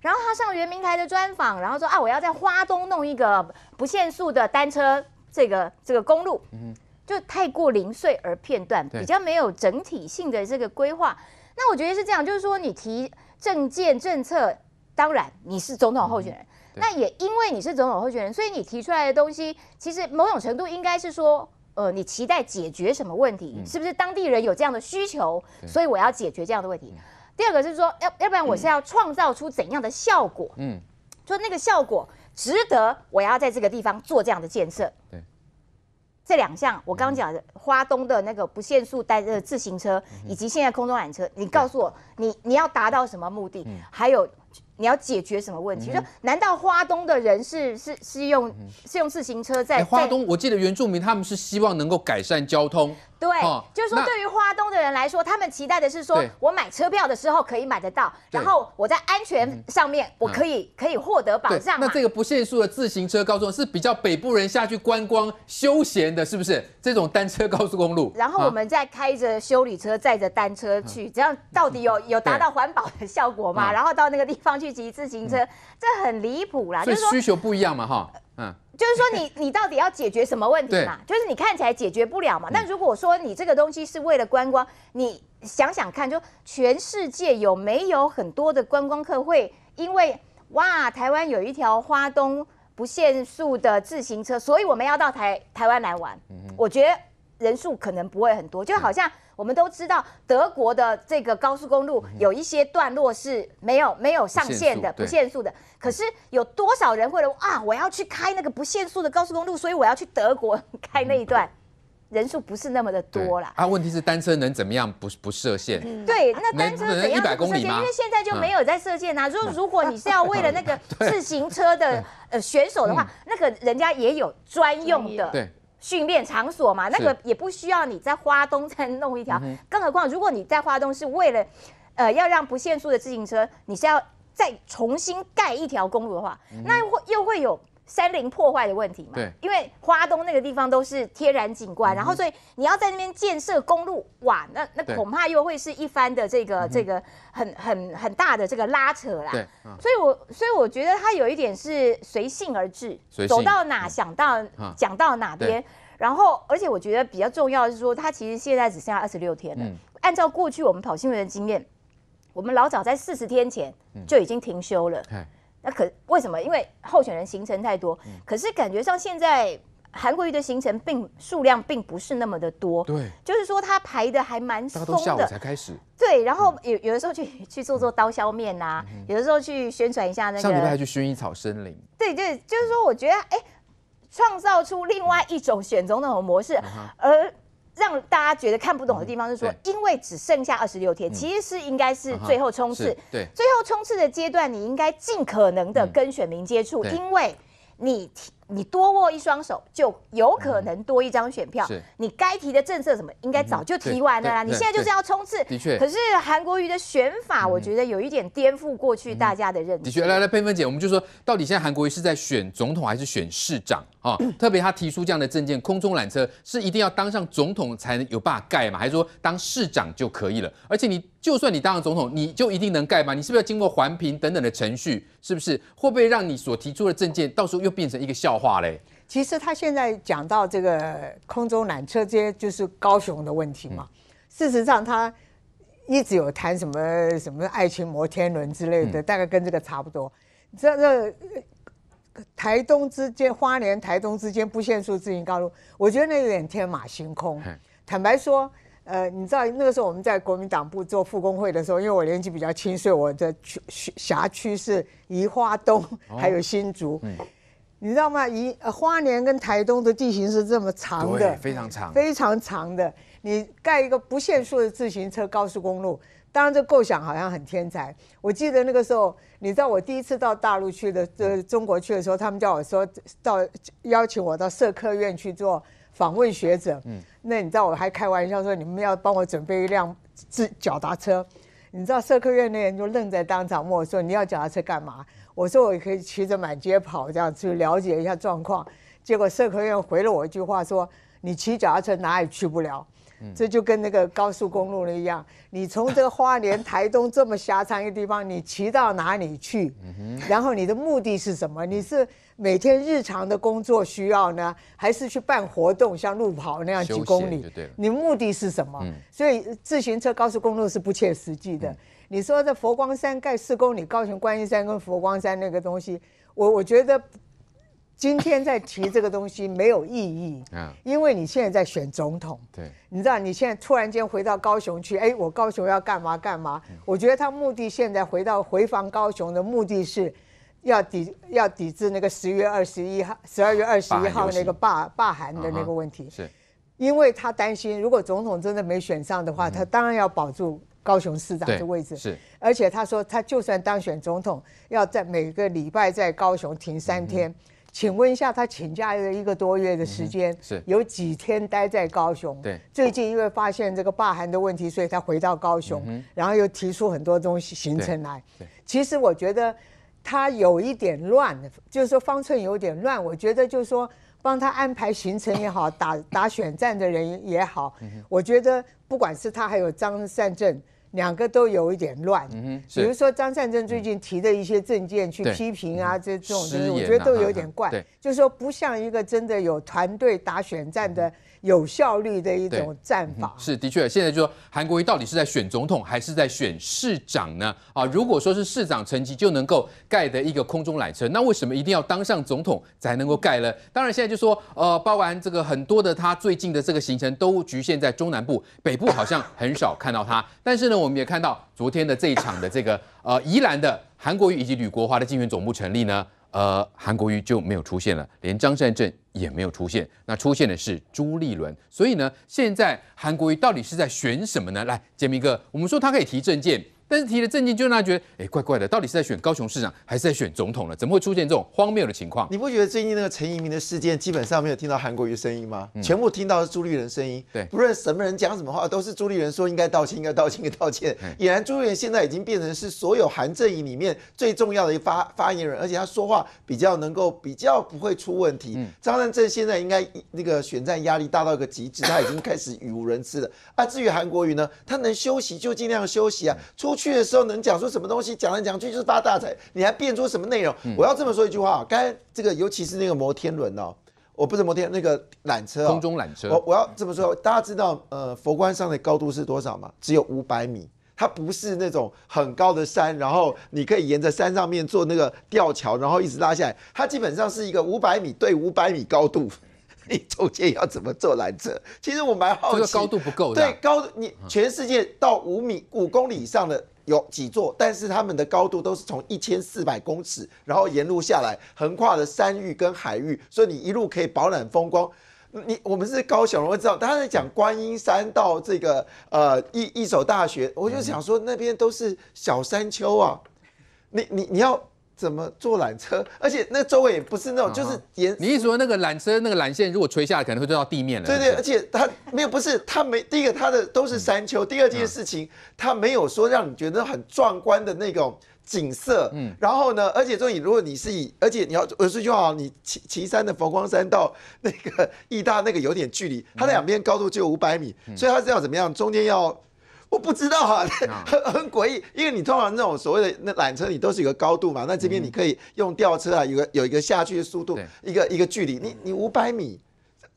然后他上圆明台的专访，然后说啊，我要在花东弄一个不限速的单车这个这个公路。嗯，就太过零碎而片段，比较没有整体性的这个规划。那我觉得是这样，就是说你提政见政策。当然，你是总统候选人，那也因为你是总统候选人，所以你提出来的东西，其实某种程度应该是说，呃，你期待解决什么问题？是不是当地人有这样的需求，所以我要解决这样的问题？第二个是说，要要不然我是要创造出怎样的效果？嗯，就那个效果值得我要在这个地方做这样的建设？对，这两项我刚刚讲的花东的那个不限速带呃自行车，以及现在空中缆车，你告诉我，你你要达到什么目的？还有。你要解决什么问题？说难道花东的人是是是用是用自行车在花东？我记得原住民他们是希望能够改善交通。对，就是说，对于花东的人来说，他们期待的是说，我买车票的时候可以买得到，然后我在安全上面，我可以可以获得保障。那这个不限速的自行车高速是比较北部人下去观光休闲的，是不是？这种单车高速公路，然后我们再开着修理车载着单车去，这样到底有 有达到环保的效果吗？然后到那个地方去骑自行车，这很离谱啦。就是需求不一样嘛，哈。嗯，就是说你你到底要解决什么问题嘛？就是你看起来解决不了嘛？那如果说你这个东西是为了观光，你想想看，就全世界有没有很多的观光客会因为哇，台湾有一条花东不限速的自行车，所以我们要到台台湾来玩？我觉得人数可能不会很多，就好像。我们都知道德国的这个高速公路有一些段落是没有没有上限的不限速的，可是有多少人会了啊？我要去开那个不限速的高速公路，所以我要去德国开那一段，人数不是那么的多啦。啊，问题是单车能怎么样？不不设限？对，那单车怎一百公里因为现在就没有在设限呐。如如果你是要为了那个 自行车的呃选手的话，那个人家也有专用的。对。训练场所嘛，那个也不需要你在花东再弄一条，更何况如果你在花东是为了，呃，要让不限速的自行车，你是要再重新盖一条公路的话，那会又会有。山林破坏的问题嘛，因为花东那个地方都是天然景观，然后所以你要在那边建设公路，哇，那那恐怕又会是一番的这个这个很很很大的这个拉扯啦。对，所以我所以我觉得他有一点是随性而至，走到哪想到讲到哪边，然后而且我觉得比较重要是说，他其实现在只剩下二十六天了。按照过去我们跑新闻的经验，我们老早在四十天前就已经停休了。那可为什么？因为候选人行程太多，可是感觉上现在韩国瑜的行程并数量并不是那么的多。对，就是说他排的还蛮松的。都下午才开始。对，然后有有的时候去去做做刀削面啊，有的时候去宣传一下那个。上礼拜还去薰衣草森林。对对，就是说我觉得哎，创造出另外一种选总统模式，而。让大家觉得看不懂的地方是说，因为只剩下二十六天，其实是应该是最后冲刺。对，最后冲刺的阶段，你应该尽可能的跟选民接触，因为你。你多握一双手，就有可能多一张选票。你该提的政策什么，应该早就提完了啦。你现在就是要冲刺。的确。可是韩国瑜的选法，我觉得有一点颠覆过去大家的认知。的确。来来，佩芬姐，我们就说到底，现在韩国瑜是在选总统还是选市长啊？特别他提出这样的政件空中缆车是一定要当上总统才能有办法盖嘛，还是说当市长就可以了？而且你就算你当上总统，你就一定能盖吗？你是不是要经过环评等等的程序？是不是会不会让你所提出的政件到时候又变成一个笑？话嘞，其实他现在讲到这个空中缆车，这些就是高雄的问题嘛。事实上，他一直有谈什么什么爱情摩天轮之类的，大概跟这个差不多。你知道，这台东之间、花莲、台东之间不限速自行高路，我觉得那有点天马行空。坦白说，呃，你知道那个时候我们在国民党部做复工会的时候，因为我年纪比较轻，所以我的区辖区是宜花东还有新竹。你知道吗？以花莲跟台东的地形是这么长的，非常长，非常长的。你盖一个不限速的自行车高速公路，当然这构想好像很天才。我记得那个时候，你知道我第一次到大陆去的，中国去的时候，他们叫我说到邀请我到社科院去做访问学者。嗯，那你知道我还开玩笑说，你们要帮我准备一辆自脚踏车。你知道社科院那人就愣在当场，问我说你要脚踏车干嘛？我说我可以骑着满街跑，这样去了解一下状况。结果社科院回了我一句话，说：“你骑脚踏车哪也去不了。”这就跟那个高速公路一样，你从这个花莲、台东这么狭长一个地方，你骑到哪里去？然后你的目的是什么？你是每天日常的工作需要呢，还是去办活动，像路跑那样几公里？你目的是什么？所以自行车高速公路是不切实际的。你说这佛光山盖四公里高雄观音山跟佛光山那个东西，我我觉得。今天在提这个东西没有意义，嗯，因为你现在在选总统，对，你知道你现在突然间回到高雄去，哎，我高雄要干嘛干嘛？我觉得他目的现在回到回防高雄的目的是要抵要抵制那个十月二十一号、十二月二十一号那个罢罢韩的那个问题，是，因为他担心如果总统真的没选上的话，他当然要保住高雄市长的位置，是，而且他说他就算当选总统，要在每个礼拜在高雄停三天。请问一下，他请假了一个多月的时间，是有几天待在高雄？对，最近因为发现这个罢寒的问题，所以他回到高雄，然后又提出很多东西行程来。其实我觉得他有一点乱，就是说方寸有点乱。我觉得就是说帮他安排行程也好，打 打选战的人也好，我觉得不管是他还有张善政。两个都有一点乱，比如说张善政最近提的一些证件去批评啊，这这种就是我觉得都有点怪，就是说不像一个真的有团队打选战的。有效率的一种战法是的确，现在就说韩国瑜到底是在选总统还是在选市长呢？啊，如果说是市长成级就能够盖的一个空中缆车，那为什么一定要当上总统才能够盖呢？当然，现在就说呃，包含这个很多的他最近的这个行程都局限在中南部，北部好像很少看到他。但是呢，我们也看到昨天的这一场的这个呃宜兰的韩国瑜以及吕国华的竞选总部成立呢。呃，韩国瑜就没有出现了，连张善政也没有出现，那出现的是朱立伦，所以呢，现在韩国瑜到底是在选什么呢？来，杰明哥，我们说他可以提证件。真的提了震惊，就让他觉得哎，怪怪的，到底是在选高雄市长，还是在选总统呢？怎么会出现这种荒谬的情况？你不觉得最近那个陈怡民的事件，基本上没有听到韩国瑜声音吗？全部听到是朱立伦声音。对，不论什么人讲什么话，都是朱立伦说应该道歉，应该道歉，应该道歉。俨然朱立伦现在已经变成是所有韩阵营里面最重要的发发言人，而且他说话比较能够，比较不会出问题。张善政现在应该那个选战压力大到一个极致，他已经开始语无伦次了。啊，至于韩国瑜呢，他能休息就尽量休息啊，出去。去的时候能讲出什么东西？讲来讲去就是发大财，你还变出什么内容？我要这么说一句话：，刚才这个，尤其是那个摩天轮哦，我不是摩天，那个缆车，空中缆车。我我要这么说，大家知道，呃，佛光上的高度是多少吗？只有五百米，它不是那种很高的山，然后你可以沿着山上面做那个吊桥，然后一直拉下来，它基本上是一个五百米对五百米高度。你中间要怎么坐缆车？其实我蛮好奇，这个高度不够。对，高你全世界到五米五公里以上的有几座？但是他们的高度都是从一千四百公尺，然后沿路下来，横跨了山域跟海域，所以你一路可以饱览风光。你我们是高雄，我知道，他在讲观音山到这个呃一一所大学，我就想说那边都是小山丘啊。你你你要。怎么坐缆车？而且那周围也不是那种，就是沿。你一说那个缆车，那个缆线如果垂下来，可能会掉到地面了。对对，而且它没有，不是它没第一个它的都是山丘。第二件事情，它没有说让你觉得很壮观的那种景色。嗯，然后呢，而且说你如果你是，以，而且你要我说句话，你岐岐山的佛光山到那个义大那个有点距离，它两边高度只有五百米，所以它是要怎么样？中间要。我不知道啊，很很诡异，因为你通常那种所谓的那缆车，你都是有个高度嘛，那这边你可以用吊车啊，有个有一个下去的速度，一个一个距离，你你五百米。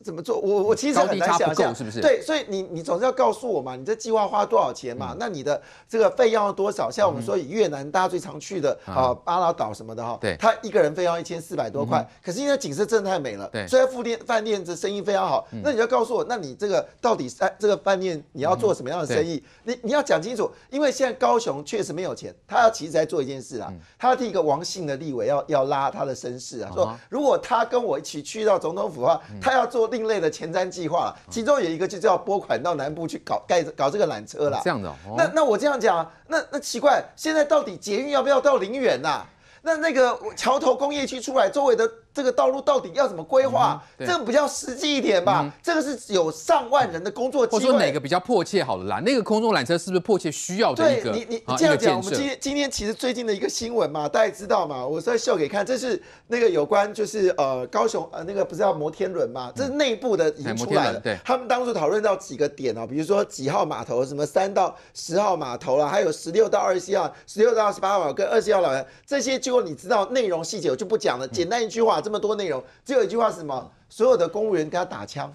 怎么做？我我其实很难想象，是不是？对，所以你你总是要告诉我嘛，你这计划花多少钱嘛？那你的这个费用要多少？像我们说，以越南大家最常去的啊巴拉岛什么的哈，对，他一个人费用一千四百多块。可是因为景色真的太美了，对，所以附店饭店这生意非常好。那你要告诉我，那你这个到底在这个饭店你要做什么样的生意？你你要讲清楚，因为现在高雄确实没有钱，他要其实在做一件事啊，他要替一个王姓的立委要要拉他的身世啊，说如果他跟我一起去到总统府的话，他要做。另类的前瞻计划了，其中有一个就叫拨款到南部去搞盖搞这个缆车了。这样的，那那我这样讲，那那奇怪，现在到底捷运要不要到林园呐？那那个桥头工业区出来周围的。这个道路到底要怎么规划？这个比较实际一点吧。这个是有上万人的工作。我说哪个比较迫切好了啦？那个空中缆车是不是迫切需要这个？你你这样讲，我们今今天其实最近的一个新闻嘛，大家知道嘛？我在秀给看，这是那个有关就是呃，高雄呃那个不是叫摩天轮嘛？这是内部的已经出来了。对，他们当初讨论到几个点哦，比如说几号码头，什么三到十号码头啦，还有十六到二十一号、十六到二十八号跟二十一号老，人这些就你知道内容细节我就不讲了。简单一句话。这么多内容，只有一句话是什么？所有的公务员跟他打枪。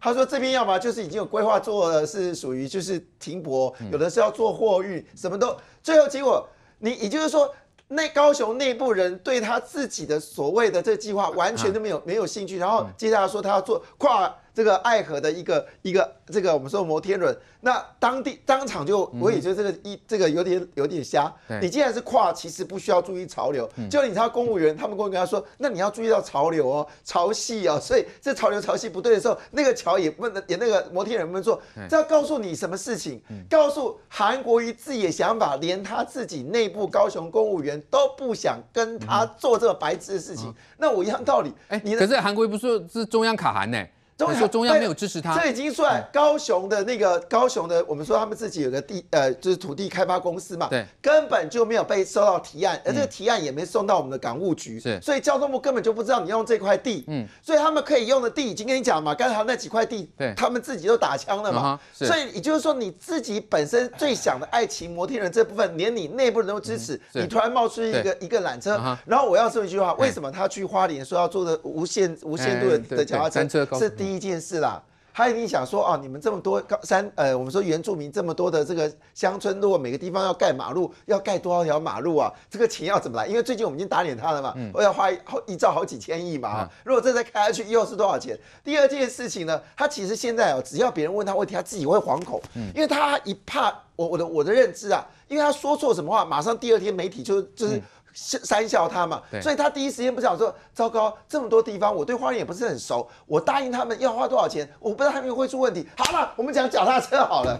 他说这边要么就是已经有规划做，是属于就是停泊，有的是要做货运，什么都。最后结果，你也就是说，那高雄内部人对他自己的所谓的这计划，完全都没有没有兴趣。然后接下来说他要做跨。这个爱河的一个一个这个我们说摩天轮，那当地当场就我也觉得这个一这个有点有点瞎。你既然是跨，其实不需要注意潮流。就你知道公务员，他们公务员说，那你要注意到潮流哦，潮汐哦。所以这潮流潮汐不对的时候，那个桥也不能也那个摩天轮不能做。这要告诉你什么事情？告诉韩国一自己的想法，连他自己内部高雄公务员都不想跟他做这个白痴的事情。那我一样道理。哎，你可是韩国不是是中央卡韩呢？中说中央没有支持他，这已经算高雄的那个高雄的，我们说他们自己有个地，呃，就是土地开发公司嘛，对，根本就没有被收到提案，而这个提案也没送到我们的港务局，是，所以交通部根本就不知道你用这块地，嗯，所以他们可以用的地已经跟你讲嘛，刚才那几块地，对，他们自己都打枪了嘛，所以也就是说你自己本身最想的爱情摩天轮这部分，连你内部人都支持，你突然冒出一个一个缆车，然后我要说一句话，为什么他去花莲说要做的无限无限度的的讲要车是？第一件事啦，他一定想说哦，你们这么多高山，呃，我们说原住民这么多的这个乡村，如果每个地方要盖马路，要盖多少条马路啊？这个钱要怎么来？因为最近我们已经打脸他了嘛，我要花一兆好几千亿嘛，如果这再开下去，又是多少钱？第二件事情呢，他其实现在哦，只要别人问他问题，他自己会惶恐，因为他一怕我我的我的认知啊，因为他说错什么话，马上第二天媒体就就是。是笑他嘛，所以他第一时间不想说，糟糕，这么多地方我对花园也不是很熟，我答应他们要花多少钱，我不知道他们会出问题。好了，我们讲脚踏车好了，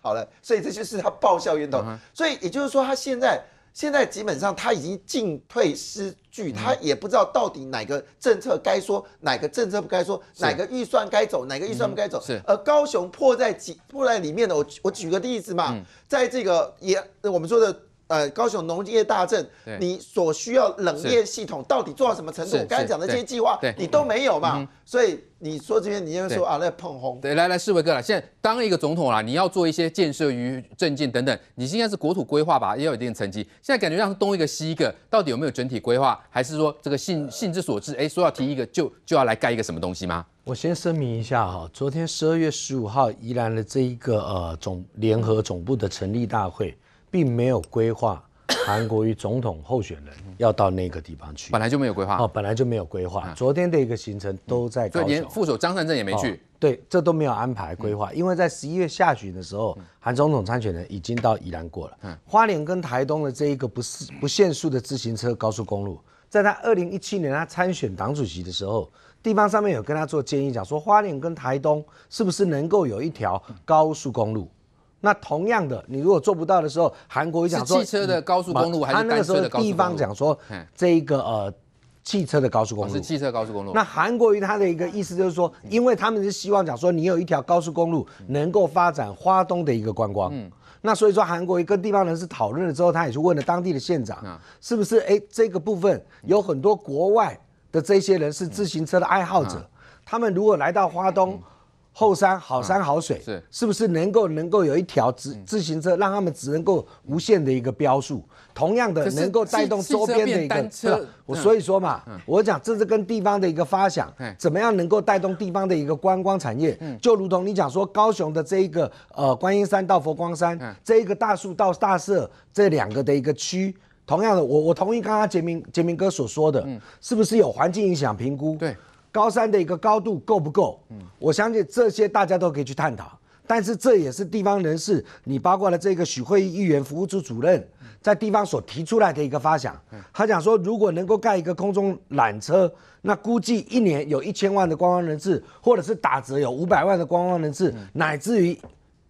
好了，所以这就是他爆笑源头。所以也就是说，他现在现在基本上他已经进退失据，他也不知道到底哪个政策该说，哪个政策不该说，哪个预算该走，哪个预算不该走。是。而高雄迫在几迫在里面呢？我我举个例子嘛，在这个也我们说的。呃，高雄农业大镇，你所需要冷链系统到底做到什么程度？刚才讲的这些计划，你都没有嘛？所以你说这边你要说啊，那碰红。对，来来，四维哥啦，现在当一个总统啦，你要做一些建设与政建等等，你应在是国土规划吧，也有一定成绩。现在感觉像是东一个西一个，到底有没有整体规划？还是说这个性性之所致？哎，说要提一个，就就要来盖一个什么东西吗？我先声明一下哈，昨天十二月十五号，宜兰的这一个呃总联合总部的成立大会。并没有规划韩国瑜总统候选人要到那个地方去，本来就没有规划。哦，本来就没有规划。昨天的一个行程都在高雄，副手张善政也没去。对，这都没有安排规划，因为在十一月下旬的时候，韩总统参选人已经到宜兰过了。花莲跟台东的这一个不不限速的自行车高速公路，在他二零一七年他参选党主席的时候，地方上面有跟他做建议，讲说花莲跟台东是不是能够有一条高速公路。那同样的，你如果做不到的时候，韩国也讲说，汽车的高速公路还是？他那个时候地方讲说，这一个呃，汽车的高速公路是汽车高速公路。那韩国于他的一个意思就是说，因为他们是希望讲说，你有一条高速公路能够发展花东的一个观光。嗯，那所以说韩国跟地方人士讨论了之后，他也去问了当地的县长，是不是？哎，这个部分有很多国外的这些人是自行车的爱好者，他们如果来到花东。后山好山好水，是是不是能够能够有一条自自行车，让他们只能够无限的一个标数，同样的能够带动周边的一个，对吧？我所以说嘛，我讲这是跟地方的一个发想，怎么样能够带动地方的一个观光产业？就如同你讲说高雄的这一个呃观音山到佛光山，这一个大树到大社这两个的一个区，同样的，我我同意刚刚杰明杰明哥所说的，是不是有环境影响评估？对。高山的一个高度够不够？嗯，我相信这些大家都可以去探讨。但是这也是地方人士，你包括了这个许会议议员服务处主任在地方所提出来的一个发想。他讲说，如果能够盖一个空中缆车，那估计一年有一千万的观光人次，或者是打折有五百万的观光人次，乃至于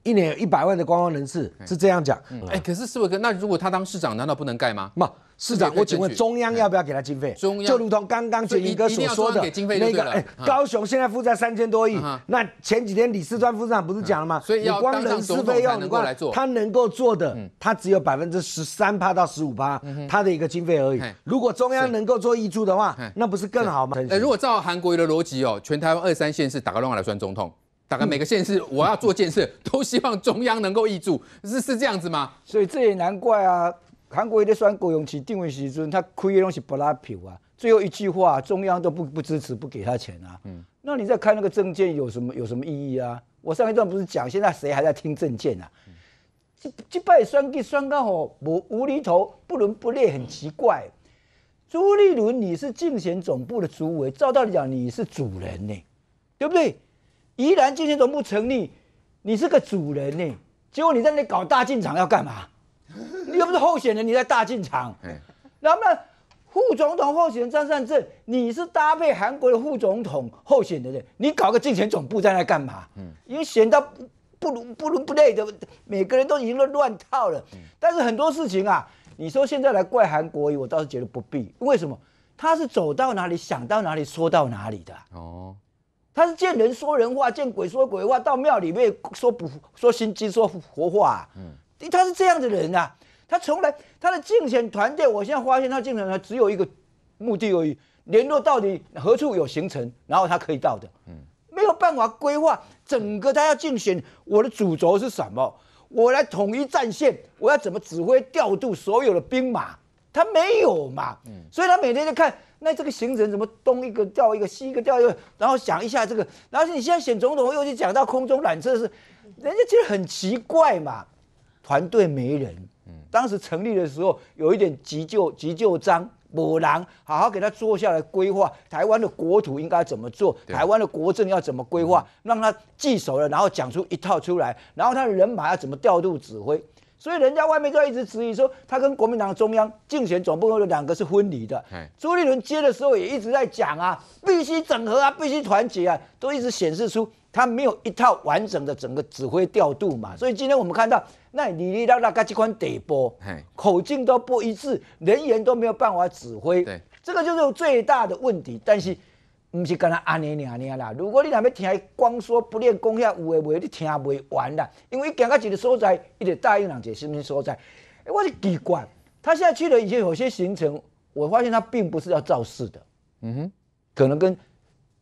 一年有一百万的观光人次，是这样讲。哎，可是思不哥，那如果他当市长，难道不能盖吗？嘛。市长，我请问中央要不要给他经费？就如同刚刚景明哥所说的那个，哎，高雄现在负债三千多亿。那前几天李四川副市长不是讲了吗？所以要光上总费用，够来做，他能够做的，他只有百分之十三趴到十五趴，他的一个经费而已。如果中央能够做挹注的话，那不是更好吗？如果照韩国瑜的逻辑哦，全台湾二三线是打个乱码来算总统，大概每个县市我要做建设，都希望中央能够挹注，是是这样子吗？所以这也难怪啊。韩国一得算国勇起，定位起尊，他亏的东西不拉票啊。最后一句话，中央都不不支持，不给他钱啊。嗯，那你在看那个政件有什么有什么意义啊？我上一段不是讲，现在谁还在听政件啊？这这派双给双刚好无无厘头，不伦不类，很奇怪。朱立伦，你是竞选总部的主委，照道理讲你是主人呢，对不对？宜兰竞选总部成立，你是个主人呢，结果你在那搞大进场，要干嘛？你又不是候选人，你在大进场。那么副总统候选人张善政，你是搭配韩国的副总统候选的，你搞个竞选总部在那干嘛？嗯，因为选到不伦不如不累的，每个人都已经乱套了。嗯，但是很多事情啊，你说现在来怪韩国，我倒是觉得不必。为什么？他是走到哪里想到哪里说到哪里的。哦，他是见人说人话，见鬼说鬼话，到庙里面说不说心机说活话。嗯。他是这样子的人啊，他从来他的竞选团队，我现在发现他竞选团只有一个目的而已，联络到底何处有行程，然后他可以到的，嗯，没有办法规划整个他要竞选我的主轴是什么，我来统一战线，我要怎么指挥调度所有的兵马，他没有嘛，嗯，所以他每天就看那这个行程怎么东一个调一个，西一个调一个，然后想一下这个，然后你现在选总统又去讲到空中缆车是，人家觉得很奇怪嘛。团队没人，当时成立的时候有一点急救急救章，不狼，好好给他坐下来规划台湾的国土应该怎么做，台湾的国政要怎么规划，让他记熟了，然后讲出一套出来，然后他的人马要怎么调度指挥，所以人家外面就一直质疑说他跟国民党中央竞选总部的两个是分离的。朱立伦接的时候也一直在讲啊，必须整合啊，必须团结啊，都一直显示出他没有一套完整的整个指挥调度嘛，所以今天我们看到。那里里拉拉，甲这款地波，口径都不一致，人员都没有办法指挥，这个就是最大的问题。但是，不是跟他安尼尔尔啦。如果你若要听光说不练功，遐有诶话，你听袂完啦。因为伊行到一个所在，你得答应人一个什么所在。我是奇怪，他现在去了已经有些行程，我发现他并不是要造势的，嗯哼，可能跟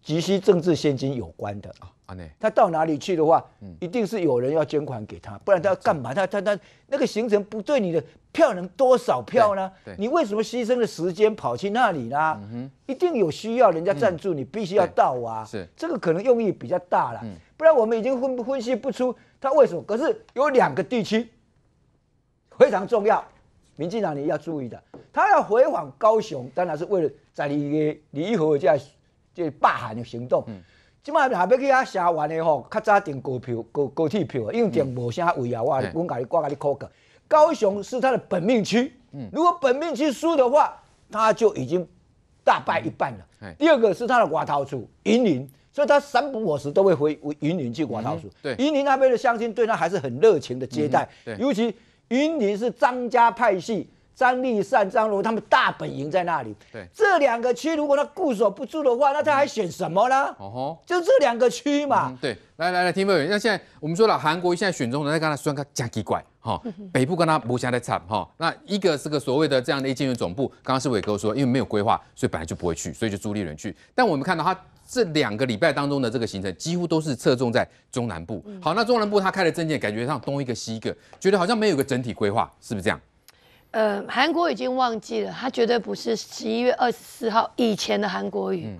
急需政治现金有关的啊。他到哪里去的话，一定是有人要捐款给他，不然他干嘛？他他他那个行程不对，你的票能多少票呢？你为什么牺牲了时间跑去那里呢？一定有需要人家赞助，你必须要到啊。是这个可能用意比较大了，不然我们已经分分析不出他为什么。可是有两个地区非常重要，民进党你要注意的，他要回访高雄，当然是为了在你离离合这这罢喊的行动。即摆还要去遐城玩嘞吼，较早订高铁票，因为订无啥位啊，我我阮家你挂家哩哭个。高雄是他的本命区，嗯，如果本命区输的话，他就已经大败一半了。第二个是他的瓦陶处云林，所以他三不五时都会回云林去寡头处。对，云林那边的乡亲对他还是很热情的接待，对，尤其云林是张家派系。张立善、张荣，他们大本营在那里。对，这两个区如果他固守不住的话，那他还选什么呢？哦吼，就这两个区嘛。对，来来来，听朋友，那现在我们说了，韩国现在选中的，他刚才说个加奇怪，哈，北部跟他不相在惨，哈，那一个是个所谓的这样的一经济总部，刚刚是伟哥说，因为没有规划，所以本来就不会去，所以就朱立伦去。但我们看到他这两个礼拜当中的这个行程，几乎都是侧重在中南部。好，那中南部他开的证件，感觉上东一个西一个，觉得好像没有一个整体规划，是不是这样？呃，韩国已经忘记了，他绝对不是十一月二十四号以前的韩国语。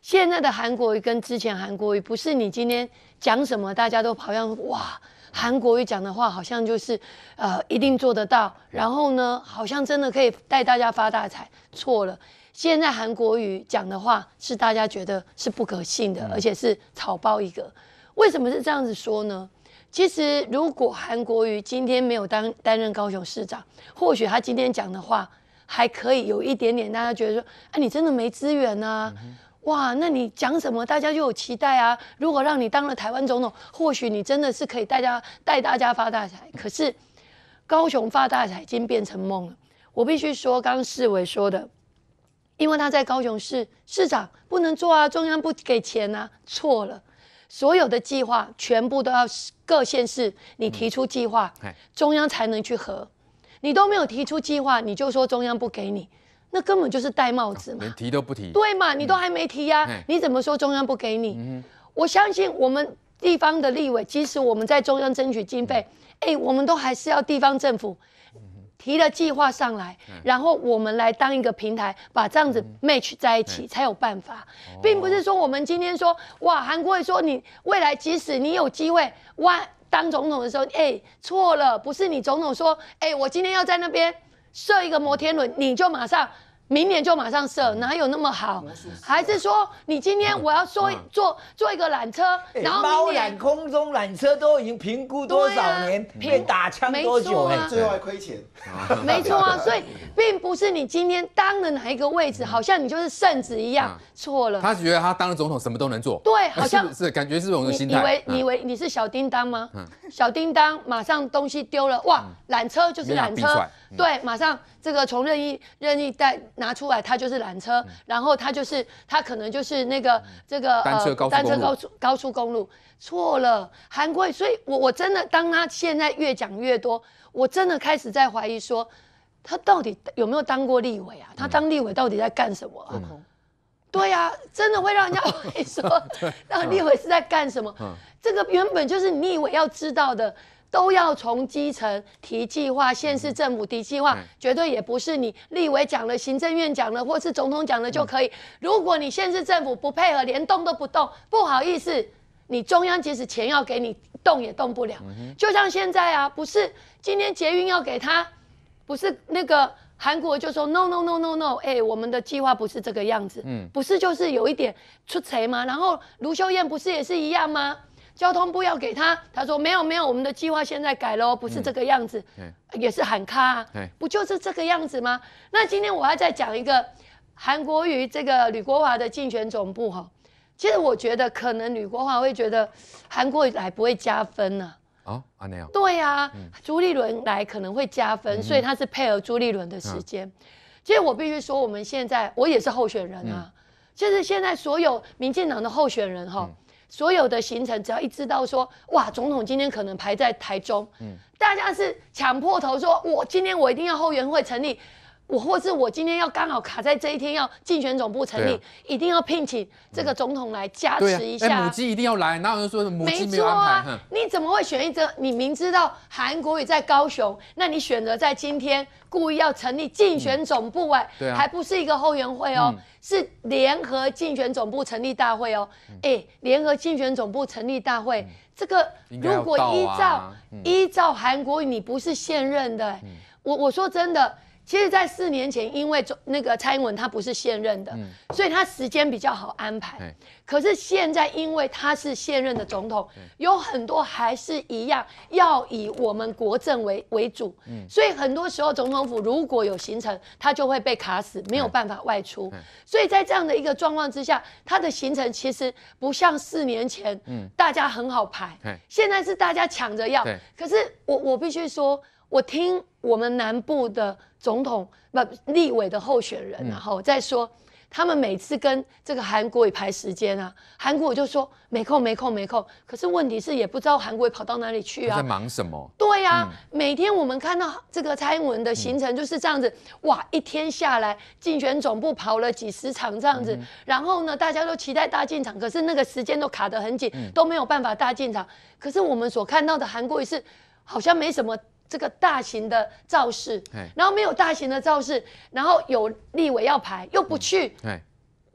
现在的韩国语跟之前韩国语不是你今天讲什么，大家都好像哇，韩国语讲的话好像就是，呃，一定做得到。然后呢，好像真的可以带大家发大财。错了，现在韩国语讲的话是大家觉得是不可信的，而且是草包一个。为什么是这样子说呢？其实，如果韩国瑜今天没有当担任高雄市长，或许他今天讲的话还可以有一点点，大家觉得说，啊，你真的没资源啊，哇，那你讲什么，大家就有期待啊。如果让你当了台湾总统，或许你真的是可以带家带大家发大财。可是，高雄发大财已经变成梦了。我必须说，刚刚市伟说的，因为他在高雄市市长不能做啊，中央不给钱啊，错了。所有的计划全部都要各县市你提出计划，中央才能去核。你都没有提出计划，你就说中央不给你，那根本就是戴帽子嘛。连提都不提。对嘛？你都还没提呀，你怎么说中央不给你？我相信我们地方的立委，即使我们在中央争取经费，哎，我们都还是要地方政府。提的计划上来，然后我们来当一个平台，把这样子 match 在一起，才有办法。并不是说我们今天说，哇，韩国人说你未来即使你有机会哇当总统的时候，哎，错了，不是你总统说，哎，我今天要在那边设一个摩天轮，你就马上。明年就马上设，哪有那么好？还是说你今天我要说坐坐一个缆车，然后猫缆空中缆车都已经评估多少年被打枪多久了，最后还亏钱。没错啊，所以并不是你今天当了哪一个位置，好像你就是圣旨一样，错了。他觉得他当了总统，什么都能做。对，好像是感觉是这种心态。以为以为你是小叮当吗？小叮当马上东西丢了哇！缆车就是缆车，对，马上。这个从任意任意带拿出来，它就是缆车，然后它就是它可能就是那个这个呃，单车高速高速公路错了，韩国，所以我我真的当他现在越讲越多，我真的开始在怀疑说他到底有没有当过立委啊？他当立委到底在干什么？嗯，对呀，真的会让人家怀疑说，那 立委是在干什么？嗯，这个原本就是你以为要知道的。都要从基层提计划，县市政府提计划，绝对也不是你立委讲了、行政院讲了，或是总统讲了就可以。如果你县市政府不配合，连动都不动，不好意思，你中央即使钱要给你，动也动不了。就像现在啊，不是今天捷运要给他，不是那个韩国就说 no no no no no，哎，我们的计划不是这个样子，嗯，不是就是有一点出错吗？然后卢秀燕不是也是一样吗？交通部要给他，他说没有没有，我们的计划现在改了，不是这个样子，也是喊卡，不就是这个样子吗？那今天我要再讲一个韩国瑜这个吕国华的竞选总部哈，其实我觉得可能吕国华会觉得韩国瑜来不会加分呢，啊啊那样？对呀，朱立伦来可能会加分，所以他是配合朱立伦的时间。其实我必须说，我们现在我也是候选人啊，就是现在所有民进党的候选人哈。所有的行程只要一知道说，哇，总统今天可能排在台中，大家是抢破头说，我今天我一定要后援会成立。我或是我今天要刚好卡在这一天要竞选总部成立，一定要聘请这个总统来加持一下。母鸡一定要来，那有人说母鸡没有安排？你怎么会选一个？你明知道韩国瑜在高雄，那你选择在今天故意要成立竞选总部啊？还不是一个后援会哦，是联合竞选总部成立大会哦。哎，联合竞选总部成立大会，这个如果依照依照韩国瑜，你不是现任的，我我说真的。其实，在四年前，因为总那个蔡英文他不是现任的，所以他时间比较好安排。可是现在，因为他是现任的总统，有很多还是一样要以我们国政为为主。所以很多时候，总统府如果有行程，他就会被卡死，没有办法外出。所以在这样的一个状况之下，他的行程其实不像四年前，大家很好排。现在是大家抢着要。可是我我必须说。我听我们南部的总统不立委的候选人，然后在说，他们每次跟这个韩国也排时间啊，韩国我就说没空没空没空，可是问题是也不知道韩国跑到哪里去啊？在忙什么？对呀，每天我们看到这个蔡英文的行程就是这样子，哇，一天下来竞选总部跑了几十场这样子，然后呢，大家都期待大进场，可是那个时间都卡得很紧，都没有办法大进场。可是我们所看到的韩国也是好像没什么。这个大型的造势，然后没有大型的造势，然后有立委要排又不去，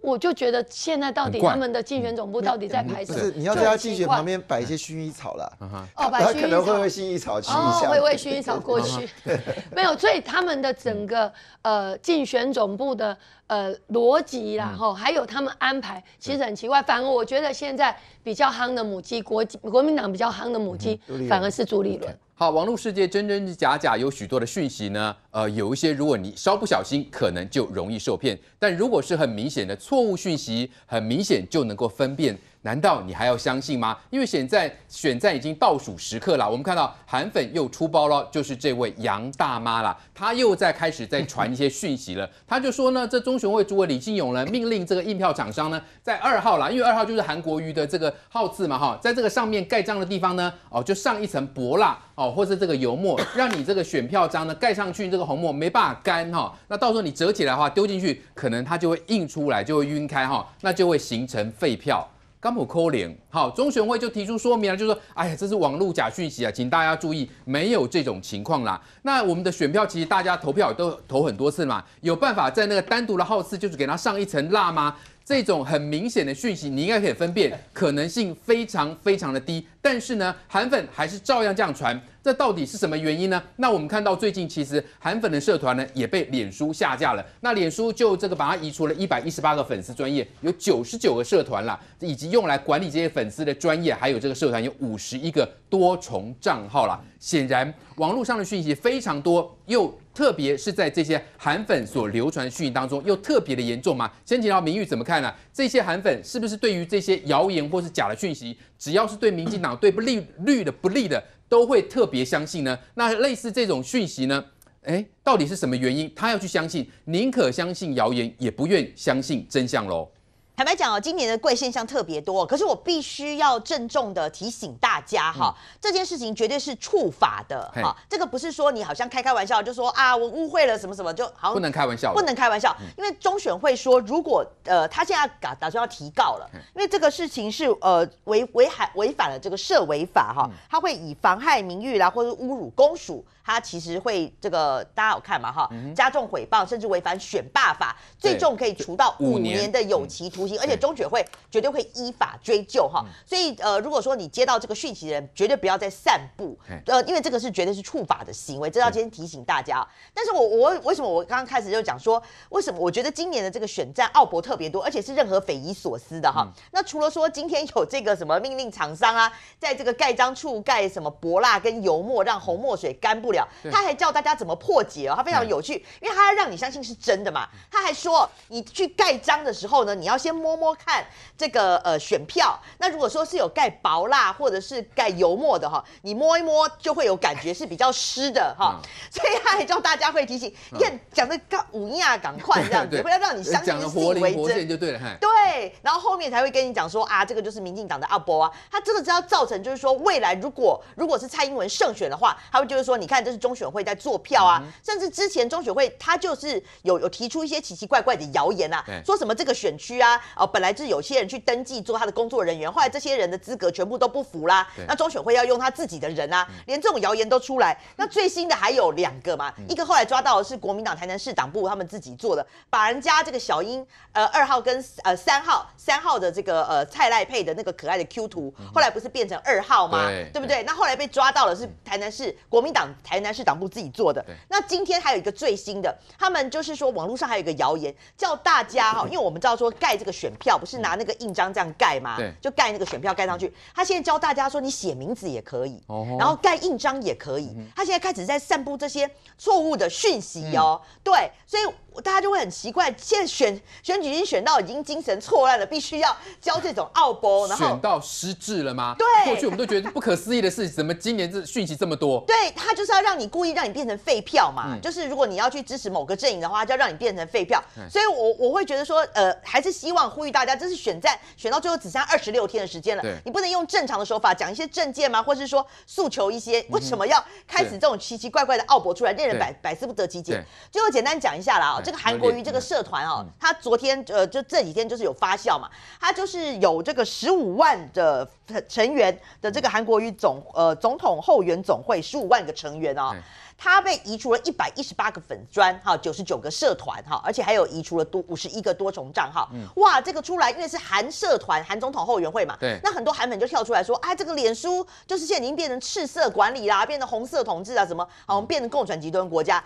我就觉得现在到底他们的竞选总部到底在排什么？是，你要在他竞选旁边摆一些薰衣草了，哦，可能会被薰衣草吸一下，会 为薰衣草过去，没有，所以他们的整个呃竞选总部的呃逻辑啦，哈，还有他们安排其实很奇怪，反而我觉得现在比较夯的母鸡，国国民党比较夯的母鸡，反而是朱立伦。啊，网络世界真真假假，有许多的讯息呢。呃，有一些如果你稍不小心，可能就容易受骗。但如果是很明显的错误讯息，很明显就能够分辨。难道你还要相信吗？因为现在选战已经倒数时刻了，我们看到韩粉又出包了，就是这位杨大妈了，她又在开始在传一些讯息了。她就说呢，这中选会主委李进勇呢，命令这个印票厂商呢，在二号啦，因为二号就是韩国瑜的这个号次嘛哈，在这个上面盖章的地方呢，哦就上一层薄蜡哦，或是这个油墨，让你这个选票章呢盖上去，这个红墨没办法干哈，那到时候你折起来的话丢进去，可能它就会印出来，就会晕开哈，那就会形成废票。刚部扣零，好，中选会就提出说明了，就说，哎呀，这是网络假讯息啊，请大家注意，没有这种情况啦。那我们的选票，其实大家投票都投很多次嘛，有办法在那个单独的号次，就是给它上一层蜡吗？这种很明显的讯息，你应该可以分辨，可能性非常非常的低。但是呢，韩粉还是照样这样传，这到底是什么原因呢？那我们看到最近其实韩粉的社团呢，也被脸书下架了。那脸书就这个把它移除了一百一十八个粉丝专业，有九十九个社团啦，以及用来管理这些粉丝的专业，还有这个社团有五十一个多重账号啦。显然，网络上的讯息非常多，又。特别是在这些韩粉所流传讯息当中，又特别的严重吗？先请到明玉怎么看呢？这些韩粉是不是对于这些谣言或是假的讯息，只要是对民进党对不利的不利的，都会特别相信呢？那类似这种讯息呢？哎，到底是什么原因，他要去相信，宁可相信谣言，也不愿相信真相喽？坦白讲哦，今年的贵现象特别多，可是我必须要郑重的提醒大家哈，这件事情绝对是触法的哈，这个不是说你好像开开玩笑就说啊，我误会了什么什么就好，不能开玩笑，不能开玩笑，因为中选会说如果呃他现在打打算要提告了，因为这个事情是呃违违海违反了这个涉违法哈，他会以妨害名誉啦或者侮辱公署。他其实会这个大家有看嘛哈，加重诽谤，甚至违反选罢法，最重可以处到五年的有期徒刑，而且中选会绝对会依法追究哈。所以呃，如果说你接到这个讯息的人，绝对不要再散布，呃，因为这个是绝对是触法的行为，这要先提醒大家。但是我我为什么我刚刚开始就讲说，为什么我觉得今年的这个选战奥博特别多，而且是任何匪夷所思的哈？那除了说今天有这个什么命令厂商啊，在这个盖章处盖什么薄蜡跟油墨，让红墨水干不。他还教大家怎么破解哦，他非常有趣，因为他要让你相信是真的嘛。他还说，你去盖章的时候呢，你要先摸摸看这个呃选票。那如果说是有盖薄蜡或者是盖油墨的哈，你摸一摸就会有感觉是比较湿的哈。所以他还教大家会提醒，你看讲的赶五亚赶快这样子，不要让你相信是死为真就对了哈。对，然后后面才会跟你讲说啊，这个就是民进党的阿波啊，他这个只要造成就是说未来如果如果是蔡英文胜选的话，他会就是说你看。这是中选会在做票啊，甚至之前中选会他就是有有提出一些奇奇怪怪的谣言啊，说什么这个选区啊，哦，本来是有些人去登记做他的工作人员，后来这些人的资格全部都不符啦。那中选会要用他自己的人啊，连这种谣言都出来。那最新的还有两个嘛，一个后来抓到的是国民党台南市党部他们自己做的，把人家这个小英呃二号跟呃三号三号的这个呃蔡赖佩的那个可爱的 Q 图，后来不是变成二号吗？对不对？那后来被抓到了是台南市国民党台。台南市党部自己做的。那今天还有一个最新的，他们就是说网络上还有一个谣言，叫大家哈，因为我们知道说盖这个选票不是拿那个印章这样盖吗？对，就盖那个选票盖上去。他现在教大家说，你写名字也可以，哦、然后盖印章也可以。他现在开始在散布这些错误的讯息哦。对，所以大家就会很奇怪，现在选选举已经选到已经精神错乱了，必须要教这种奥博，然后选到失智了吗？对，过去我们都觉得不可思议的事情，怎么今年这讯息这么多？对他就是要。让你故意让你变成废票嘛？就是如果你要去支持某个阵营的话，就要让你变成废票。所以，我我会觉得说，呃，还是希望呼吁大家，这是选战，选到最后只剩下二十六天的时间了。你不能用正常的手法讲一些政见吗？或是说诉求一些？为什么要开始这种奇奇怪怪的奥博出来，令人百百思不得其解？最后简单讲一下啦，这个韩国瑜这个社团哦，他昨天呃，就这几天就是有发酵嘛，他就是有这个十五万的成员的这个韩国瑜总呃总统后援总会十五万个成员。哦，他被移除了一百一十八个粉砖哈，九十九个社团哈，而且还有移除了多五十一个多重账号。哇，这个出来，因为是韩社团、韩总统后援会嘛，对，那很多韩粉就跳出来说，啊，这个脸书就是现在已经变成赤色管理啦，变成红色统治啊，怎么好，我们变成共产极端国家？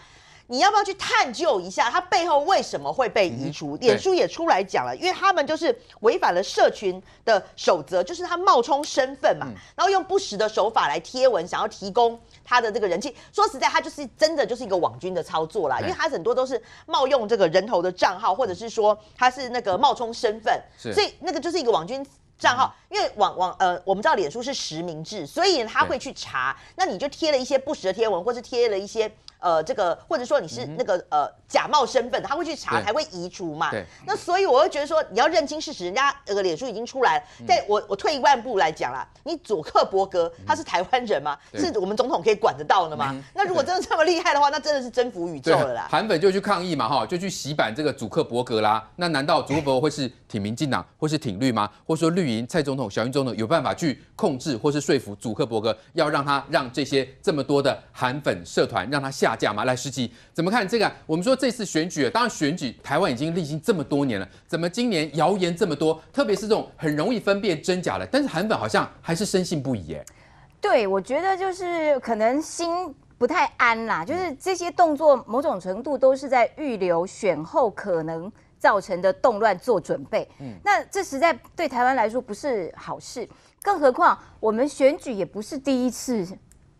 你要不要去探究一下他背后为什么会被移除？脸书也出来讲了，因为他们就是违反了社群的守则，就是他冒充身份嘛，然后用不实的手法来贴文，想要提供。他的这个人气，说实在，他就是真的就是一个网军的操作啦，因为他很多都是冒用这个人头的账号，或者是说他是那个冒充身份，所以那个就是一个网军账号。因为网网呃，我们知道脸书是实名制，所以他会去查。那你就贴了一些不实的贴文，或是贴了一些。呃，这个或者说你是那个呃假冒身份，他会去查，还会移除嘛？那所以我会觉得说，你要认清事实，人家那个脸书已经出来了。在我我退一万步来讲啦，你佐克伯格他是台湾人吗？是我们总统可以管得到的吗？那如果真的这么厉害的话，那真的是征服宇宙了啦！韩粉就去抗议嘛，哈，就去洗版这个佐克伯格啦。那难道佐克伯格会是挺民进党，或是挺绿吗？或说绿营蔡总统、小英总统有办法去控制或是说服佐克伯格，要让他让这些这么多的韩粉社团让他下？下架嘛？来，实吉怎么看这个？我们说这次选举，当然选举台湾已经历经这么多年了，怎么今年谣言这么多？特别是这种很容易分辨真假的，但是韩粉好像还是深信不疑，哎，对，我觉得就是可能心不太安啦，就是这些动作某种程度都是在预留选后可能造成的动乱做准备。嗯，那这实在对台湾来说不是好事，更何况我们选举也不是第一次。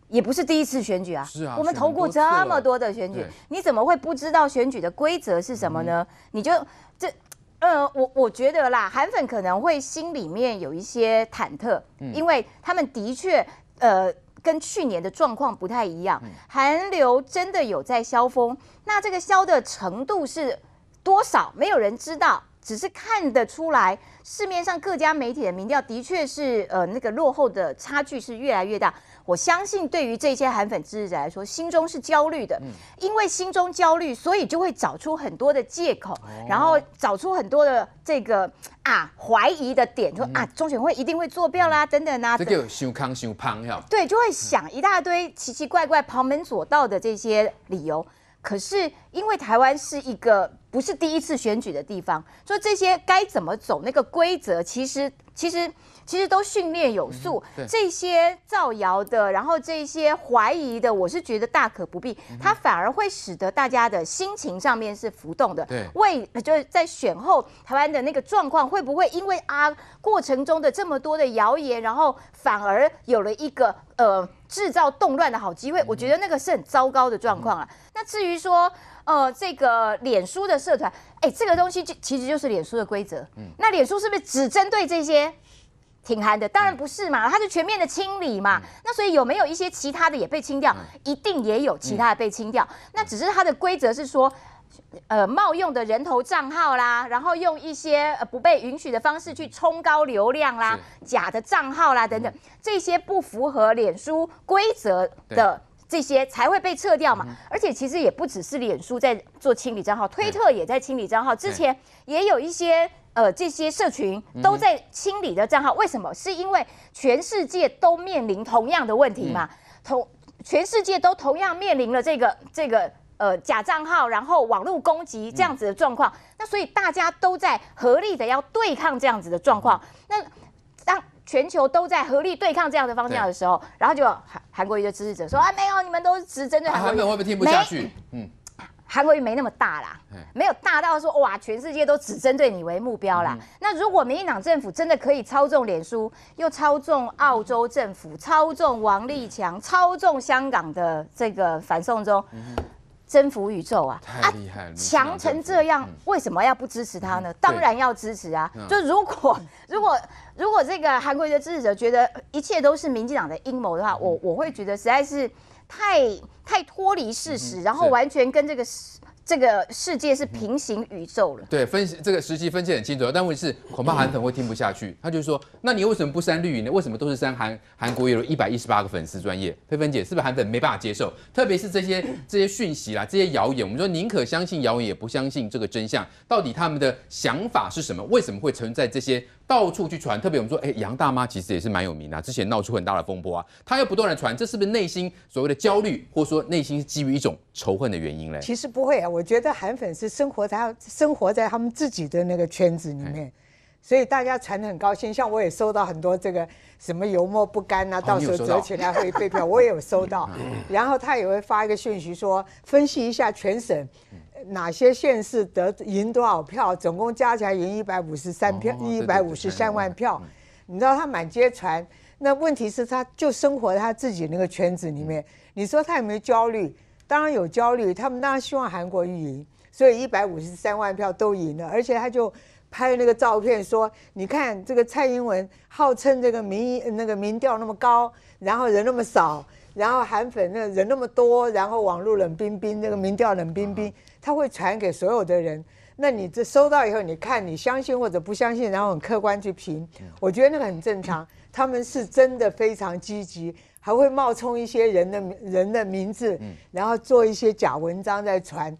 也不是第一次选举啊，是啊，我们投过这么多的选举，你怎么会不知道选举的规则是什么呢？你就这，呃，我我觉得啦，韩粉可能会心里面有一些忐忑，因为他们的确，呃，跟去年的状况不太一样，韩流真的有在消风，那这个消的程度是多少，没有人知道，只是看得出来，市面上各家媒体的民调的确是，呃，那个落后的差距是越来越大。我相信，对于这些韩粉支持者来说，心中是焦虑的，因为心中焦虑，所以就会找出很多的借口，然后找出很多的这个啊怀疑的点，说啊，中选会一定会作票啦，等等啊。这叫想康想胖，吼。对，就会想一大堆奇奇怪怪旁门左道的这些理由。可是因为台湾是一个不是第一次选举的地方，说这些该怎么走那个规则，其实其实。其实都训练有素，这些造谣的，然后这些怀疑的，我是觉得大可不必，它反而会使得大家的心情上面是浮动的。对，为就是在选后台湾的那个状况，会不会因为啊过程中的这么多的谣言，然后反而有了一个呃制造动乱的好机会？我觉得那个是很糟糕的状况啊。那至于说呃这个脸书的社团，哎，这个东西就其实就是脸书的规则。嗯，那脸书是不是只针对这些？挺寒的，当然不是嘛，它是全面的清理嘛。那所以有没有一些其他的也被清掉？一定也有其他的被清掉。那只是它的规则是说，呃，冒用的人头账号啦，然后用一些不被允许的方式去冲高流量啦，假的账号啦等等，这些不符合脸书规则的这些才会被撤掉嘛。而且其实也不只是脸书在做清理账号，推特也在清理账号，之前也有一些。呃，这些社群都在清理的账号，为什么？是因为全世界都面临同样的问题嘛？同全世界都同样面临了这个这个呃假账号，然后网络攻击这样子的状况。那所以大家都在合力的要对抗这样子的状况。那当全球都在合力对抗这样的方向的时候，然后就韩韩国一个支持者说啊，没有，你们都是只针对韩国人，会不会听不下去？嗯。韩国瑜没那么大啦，没有大到说哇全世界都只针对你为目标啦。那如果民进党政府真的可以操纵脸书，又操纵澳洲政府，操纵王立强，操纵香港的这个反送中，征服宇宙啊，太厉害了，强成这样，为什么要不支持他呢？当然要支持啊。就如果如果如果这个韩国瑜的支持者觉得一切都是民进党的阴谋的话，我我会觉得实在是。太太脱离事实，然后完全跟这个世这个世界是平行宇宙了。对，分析这个时机分析很清楚，但问题是恐怕韩粉会听不下去。他就说，那你为什么不删绿云呢？为什么都是删韩？韩国有一十八个粉丝专业，菲菲姐，是不是韩粉没办法接受？特别是这些 这些讯息啦，这些谣言，我们说宁可相信谣言也不相信这个真相。到底他们的想法是什么？为什么会存在这些？到处去传，特别我们说，哎，杨大妈其实也是蛮有名的，之前闹出很大的风波啊，她又不断的传，这是不是内心所谓的焦虑，或者说内心是基于一种仇恨的原因嘞？其实不会啊，我觉得韩粉是生活在生活在他们自己的那个圈子里面，所以大家传的很高兴。像我也收到很多这个什么油墨不干啊，到时候折起来会被票，我也有收到。然后他也会发一个讯息说，分析一下全省。哪些县市得赢多少票？总共加起来赢一百五十三票，一百五十三万票。你知道他满街传，那问题是他就生活在他自己那个圈子里面。你说他有没有焦虑？当然有焦虑。他们当然希望韩国瑜赢，所以一百五十三万票都赢了。而且他就拍那个照片说：“你看这个蔡英文号称这个民意那个民调那么高，然后人那么少，然后韩粉那人那么多，然后网络冷冰冰，那个民调冷冰冰。”他会传给所有的人，那你这收到以后，你看你相信或者不相信，然后很客观去评。我觉得那个很正常，他们是真的非常积极，还会冒充一些人的人的名字，然后做一些假文章在传。